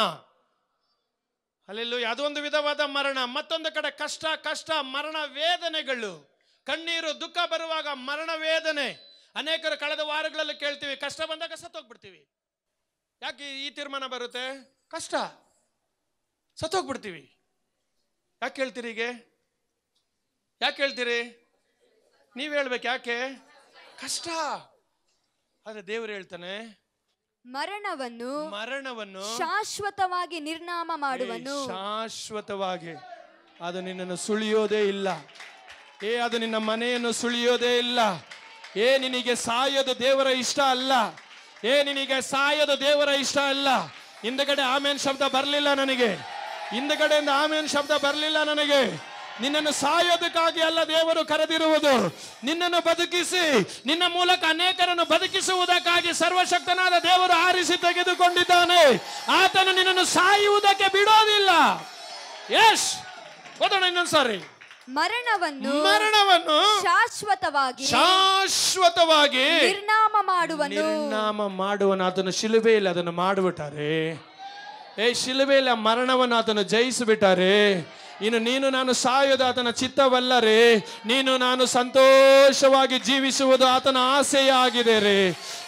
ಅಲ್ಲೆಲ್ಲೂ ಒಂದು ವಿಧವಾದ ಮರಣ ಮತ್ತೊಂದು ಕಡೆ ಕಷ್ಟ ಕಷ್ಟ ಮರಣ ವೇದನೆಗಳು ಕಣ್ಣೀರು ದುಃಖ ಬರುವಾಗ ಮರಣ ವೇದನೆ ಅನೇಕರು ಕಳೆದ ವಾರಗಳಲ್ಲಿ ಕೇಳ್ತೀವಿ ಕಷ್ಟ ಬಂದಾಗ ಸತ್ತೋಗ್ಬಿಡ್ತೀವಿ ಯಾಕೆ ಈ ತೀರ್ಮಾನ ಬರುತ್ತೆ ಕಷ್ಟ ಸತ್ತೋಗ್ಬಿಡ್ತೀವಿ ಯಾಕೆ ಹೇಳ್ತೀರಿ ಹೀಗೆ ಯಾಕೆ ಹೇಳ್ತೀರಿ ನೀವು ಹೇಳ್ಬೇಕು ಯಾಕೆ ಕಷ್ಟ ಆದರೆ ದೇವರು ಹೇಳ್ತಾನೆ ಮರಣವನ್ನು ಮರಣವನ್ನು ಶಾಶ್ವತವಾಗಿ ನಿರ್ನಾಮ ಮಾಡುವನು ಶಾಶ್ವತವಾಗಿ ಅದು ನಿನ್ನನ್ನು ಸುಳಿಯೋದೇ ಇಲ್ಲ ಏ ಅದು ನಿನ್ನ ಮನೆಯನ್ನು ಸುಳಿಯೋದೇ ಇಲ್ಲ ಏ ನಿನಗೆ ಸಾಯೋದು ದೇವರ ಇಷ್ಟ ಅಲ್ಲ ಏ ನಿನಗೆ ಸಾಯೋದು ದೇವರ ಇಷ್ಟ ಅಲ್ಲ ಹಿಂದಗಡೆ ಆಮೇನ್ ಶಬ್ದ ಬರಲಿಲ್ಲ ನನಗೆ ಹಿಂದಗಡೆಯಿಂದ ಆಮೇನ್ ಶಬ್ದ ಬರಲಿಲ್ಲ ನನಗೆ ನಿನ್ನನ್ನು ಸಾಯೋದಕ್ಕಾಗಿ ಅಲ್ಲ ದೇವರು ಕರೆದಿರುವುದು ನಿನ್ನನ್ನು ಬದುಕಿಸಿ ನಿನ್ನ ಮೂಲಕ ಅನೇಕರನ್ನು ಬದುಕಿಸುವುದಕ್ಕಾಗಿ ಸರ್ವಶಕ್ತನಾದ ದೇವರು ಆರಿಸಿ ತೆಗೆದುಕೊಂಡಿದ್ದಾನೆ ಆತನು ನಿನ್ನನ್ನು ಸಾಯುವುದಕ್ಕೆ ಬಿಡೋದಿಲ್ಲ ಯಶ್ ಇನ್ನೊಂದ್ಸಾರಿ ಮರಣವನ್ನು ಮರಣವನ್ನು ಶಾಶ್ವತವಾಗಿ ಶಾಶ್ವತವಾಗಿ ನಿರ್ನಾಮ ಮಾಡುವನು ನಿರ್ನಾಮ ಮಾಡುವನು ಅದನ್ನು ಶಿಲುಬೆಯಲ್ಲಿ ಅದನ್ನು ಮಾಡಿಬಿಟ್ಟಾರೆ ಏ ಶಿಲುಬೆಯಲ್ಲಿ ಆ ಮರಣವನ್ನು ಅದನ್ನು ಜಯಿಸಿಬಿಟ್ಟಾರೆ ಇನ್ನು ನೀನು ನಾನು ಸಾಯೋದು ಆತನ ಚಿತ್ತವಲ್ಲರೆ ನೀನು ನಾನು ಸಂತೋಷವಾಗಿ ಜೀವಿಸುವುದು ಆತನ ಆಸೆಯಾಗಿದೆ ರೇ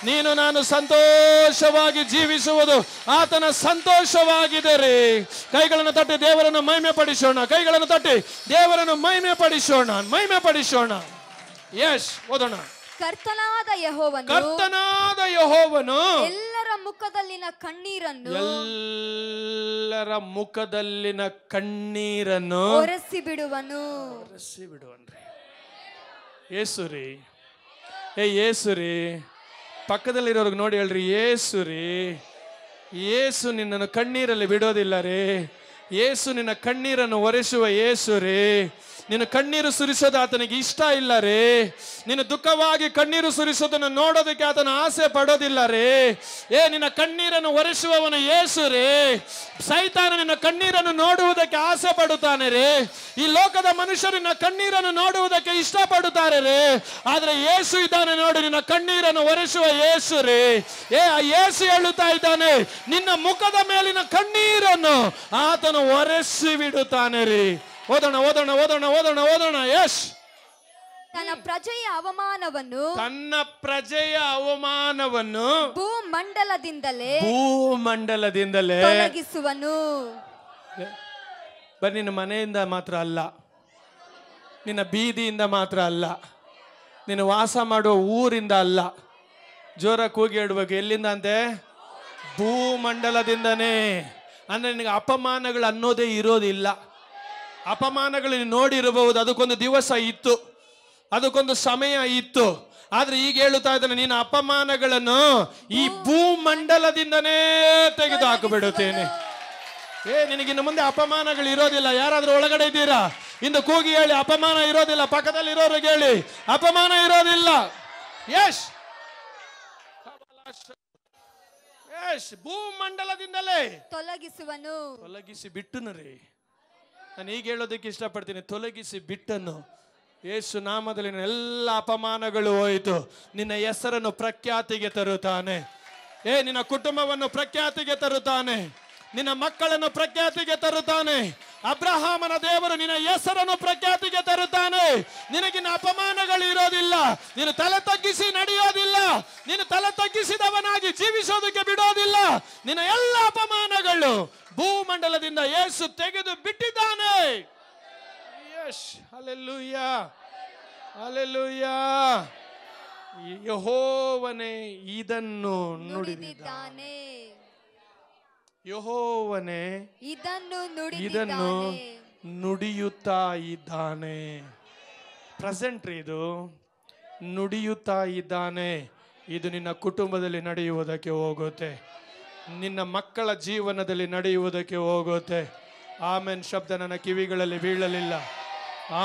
ನೀನು ನಾನು ಸಂತೋಷವಾಗಿ ಜೀವಿಸುವುದು ಆತನ ಸಂತೋಷವಾಗಿದೆ ರೇ ಕೈಗಳನ್ನು ತಟ್ಟಿ ದೇವರನ್ನು ಮೈಮೆ ಪಡಿಸೋಣ ಕೈಗಳನ್ನು ತಟ್ಟಿ ದೇವರನ್ನು ಮೈಮೆ ಪಡಿಸೋಣ ಮೈಮೆ ಪಡಿಸೋಣ ಯಶ್ ಓದೋಣ ಕರ್ತನಾದ ಯಹೋವನು ಕರ್ತನಾದ ಯಹೋವನು ಎಲ್ಲರ ಮುಖದಲ್ಲಿನ ಕಣ್ಣೀರನ್ನು ಎಲ್ಲರ ಮುಖದಲ್ಲಿನ ಕಣ್ಣೀರನ್ನು ಒರೆಸಿ ಬಿಡುವನು ಒರೆಸಿ ಬಿಡುವನ್ರಿ ಏಸುರಿ ಏ ಏಸುರಿ ಪಕ್ಕದಲ್ಲಿರೋರ್ಗೆ ನೋಡಿ ಹೇಳ್ರಿ ಏಸುರಿ ಏಸು ನಿನ್ನನ್ನು ಕಣ್ಣೀರಲ್ಲಿ ಬಿಡೋದಿಲ್ಲ ರೀ ಏಸು ನಿನ್ನ ಕಣ್ಣೀರನ್ನು ಒರೆಸುವ ಯೇಸುರೇ ನಿನ್ನ ಕಣ್ಣೀರು ಸುರಿಸೋದು ಆತನಿಗೆ ಇಷ್ಟ ಇಲ್ಲ ರೀ ನಿನ್ನ ದುಃಖವಾಗಿ ಕಣ್ಣೀರು ಸುರಿಸೋದನ್ನು ನೋಡೋದಕ್ಕೆ ಆತನ ಆಸೆ ಪಡೋದಿಲ್ಲ ರೀ ಏ ನಿನ್ನ ಕಣ್ಣೀರನ್ನು ಒರೆಸುವವನ ಏಸು ರೀ ಸೈತಾನ ನಿನ್ನ ಕಣ್ಣೀರನ್ನು ನೋಡುವುದಕ್ಕೆ ಆಸೆ ಪಡುತ್ತಾನೆ ರೀ ಈ ಲೋಕದ ಮನುಷ್ಯರು ನಿನ್ನ ಕಣ್ಣೀರನ್ನು ನೋಡುವುದಕ್ಕೆ ಪಡುತ್ತಾರೆ ರೀ ಆದ್ರೆ ಏಸು ಇದ್ದಾನೆ ನೋಡಿ ನಿನ್ನ ಕಣ್ಣೀರನ್ನು ಒರೆಸುವ ಏಸು ರೀ ಏ ಆ ಏಸು ಹೇಳುತ್ತಾ ಇದ್ದಾನೆ ನಿನ್ನ ಮುಖದ ಮೇಲಿನ ಕಣ್ಣೀರನ್ನು ಆತನು ಒರೆಸಿ ಬಿಡುತ್ತಾನೆ ರೀ ಓದೋಣ ಓದೋಣ ಓದೋಣ ಓದೋಣ ಓದೋಣ ಯಶ್ ತನ್ನ ಪ್ರಜೆಯ ಅವಮಾನವನ್ನು ತನ್ನ ಪ್ರಜೆಯ ಅವಮಾನವನ್ನು ಭೂಮಂಡಲದಿಂದಲೇ ಭೂಮಂಡಲದಿಂದಲೇ ತೊಲಗಿಸುವನು ಬರೀ ನಿನ್ನ ಮನೆಯಿಂದ ಮಾತ್ರ ಅಲ್ಲ ನಿನ್ನ ಬೀದಿಯಿಂದ ಮಾತ್ರ ಅಲ್ಲ ನೀನು ವಾಸ ಮಾಡುವ ಊರಿಂದ ಅಲ್ಲ ಜೋರ ಕೂಗಿ ಹೇಳ್ಬೇಕು ಎಲ್ಲಿಂದ ಅಂತೆ ಭೂಮಂಡಲದಿಂದನೇ ಅಂದ್ರೆ ನಿನಗೆ ಅಪಮಾನಗಳು ಅನ್ನೋದೇ ಇರೋದಿಲ್ಲ ಅಪಮಾನಗಳನ್ನು ನೋಡಿರಬಹುದು ಅದಕ್ಕೊಂದು ದಿವಸ ಇತ್ತು ಅದಕ್ಕೊಂದು ಸಮಯ ಇತ್ತು ಆದ್ರೆ ಈಗ ಹೇಳುತ್ತಾ ಇದ್ದಾನೆ ನಿನ್ನ ಅಪಮಾನಗಳನ್ನು ಈ ಭೂಮಂಡಲದಿಂದನೇ ತೆಗೆದು ಹಾಕಿಬಿಡುತ್ತೇನೆ ಏ ಇನ್ನು ಮುಂದೆ ಅಪಮಾನಗಳು ಇರೋದಿಲ್ಲ ಯಾರಾದ್ರೂ ಒಳಗಡೆ ಇದ್ದೀರಾ ಇಂದು ಕೂಗಿ ಹೇಳಿ ಅಪಮಾನ ಇರೋದಿಲ್ಲ ಪಕ್ಕದಲ್ಲಿ ಇರೋರಿಗೆ ಹೇಳಿ ಅಪಮಾನ ಇರೋದಿಲ್ಲ ಯಶ್ ಯಶ್ ಭೂಮಂಡಲದಿಂದಲೇ ತೊಲಗಿಸುವನು ತೊಲಗಿಸಿ ರೀ ನಾನು ಈಗ ಹೇಳೋದಕ್ಕೆ ಇಷ್ಟಪಡ್ತೀನಿ ತೊಲಗಿಸಿ ಬಿಟ್ಟನ್ನು ಯೇಸು ನಾಮದಲ್ಲಿ ಎಲ್ಲ ಅಪಮಾನಗಳು ಹೋಯಿತು ನಿನ್ನ ಹೆಸರನ್ನು ಪ್ರಖ್ಯಾತಿಗೆ ತರುತ್ತಾನೆ ಏ ನಿನ್ನ ಕುಟುಂಬವನ್ನು ಪ್ರಖ್ಯಾತಿಗೆ ತರುತ್ತಾನೆ ನಿನ್ನ ಮಕ್ಕಳನ್ನು ಪ್ರಖ್ಯಾತಿಗೆ ತರುತ್ತಾನೆ ಅಬ್ರಹಾಮನ ದೇವರು ನಿನ್ನ ಹೆಸರನ್ನು ಪ್ರಖ್ಯಾತಿಗೆ ತರುತ್ತಾನೆ ನಿನಗಿನ ಅಪಮಾನಗಳು ಇರೋದಿಲ್ಲ ನೀನು ತಲೆ ತಗ್ಗಿಸಿ ನಡೆಯೋದಿಲ್ಲ ನೀನು ತಲೆ ತಗ್ಗಿಸಿದವನಾಗಿ ಜೀವಿಸೋದಕ್ಕೆ ಬಿಡೋದಿಲ್ಲ ನಿನ್ನ ಎಲ್ಲ ಅಪಮಾನಗಳು ಭೂಮಂಡಲದಿಂದ ಏಸು ತೆಗೆದು ಬಿಟ್ಟಿದ್ದಾನೆ ಯಶ್ ಯಹೋವನೇ ಇದನ್ನು ನುಡಿದಿದ್ದಾನೆ ಯಹೋವನೇ ಇದನ್ನು ಇದನ್ನು ನುಡಿಯುತ್ತಾ ಇದ್ದಾನೆ ಪ್ರೆಸೆಂಟ್ ಇದು ನುಡಿಯುತ್ತಾ ಇದ್ದಾನೆ ಇದು ನಿನ್ನ ಕುಟುಂಬದಲ್ಲಿ ನಡೆಯುವುದಕ್ಕೆ ಹೋಗುತ್ತೆ ನಿನ್ನ ಮಕ್ಕಳ ಜೀವನದಲ್ಲಿ ನಡೆಯುವುದಕ್ಕೆ ಹೋಗುತ್ತೆ ಆಮೇನ್ ಶಬ್ದ ನನ್ನ ಕಿವಿಗಳಲ್ಲಿ ಬೀಳಲಿಲ್ಲ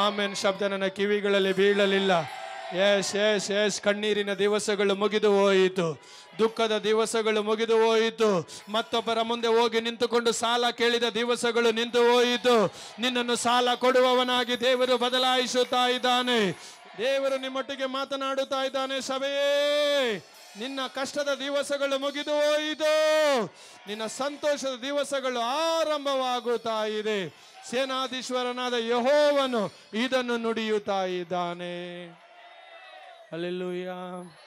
ಆಮೇನ್ ಶಬ್ದ ನನ್ನ ಕಿವಿಗಳಲ್ಲಿ ಬೀಳಲಿಲ್ಲ ಎಸ್ ಎಸ್ ಎಸ್ ಕಣ್ಣೀರಿನ ದಿವಸಗಳು ಮುಗಿದು ಹೋಯಿತು ದುಃಖದ ದಿವಸಗಳು ಮುಗಿದು ಹೋಯಿತು ಮತ್ತೊಬ್ಬರ ಮುಂದೆ ಹೋಗಿ ನಿಂತುಕೊಂಡು ಸಾಲ ಕೇಳಿದ ದಿವಸಗಳು ನಿಂತು ಹೋಯಿತು ನಿನ್ನನ್ನು ಸಾಲ ಕೊಡುವವನಾಗಿ ದೇವರು ಬದಲಾಯಿಸುತ್ತಾ ಇದ್ದಾನೆ ದೇವರು ನಿಮ್ಮೊಟ್ಟಿಗೆ ಮಾತನಾಡುತ್ತಾ ಇದ್ದಾನೆ ಸಭೆಯೇ ನಿನ್ನ ಕಷ್ಟದ ದಿವಸಗಳು ಮುಗಿದು ಹೋಯಿತು ನಿನ್ನ ಸಂತೋಷದ ದಿವಸಗಳು ಆರಂಭವಾಗುತ್ತಾ ಇದೆ ಸೇನಾಧೀಶ್ವರನಾದ ಯಹೋವನು ಇದನ್ನು ನುಡಿಯುತ್ತಾ ಇದ್ದಾನೆ Hallelujah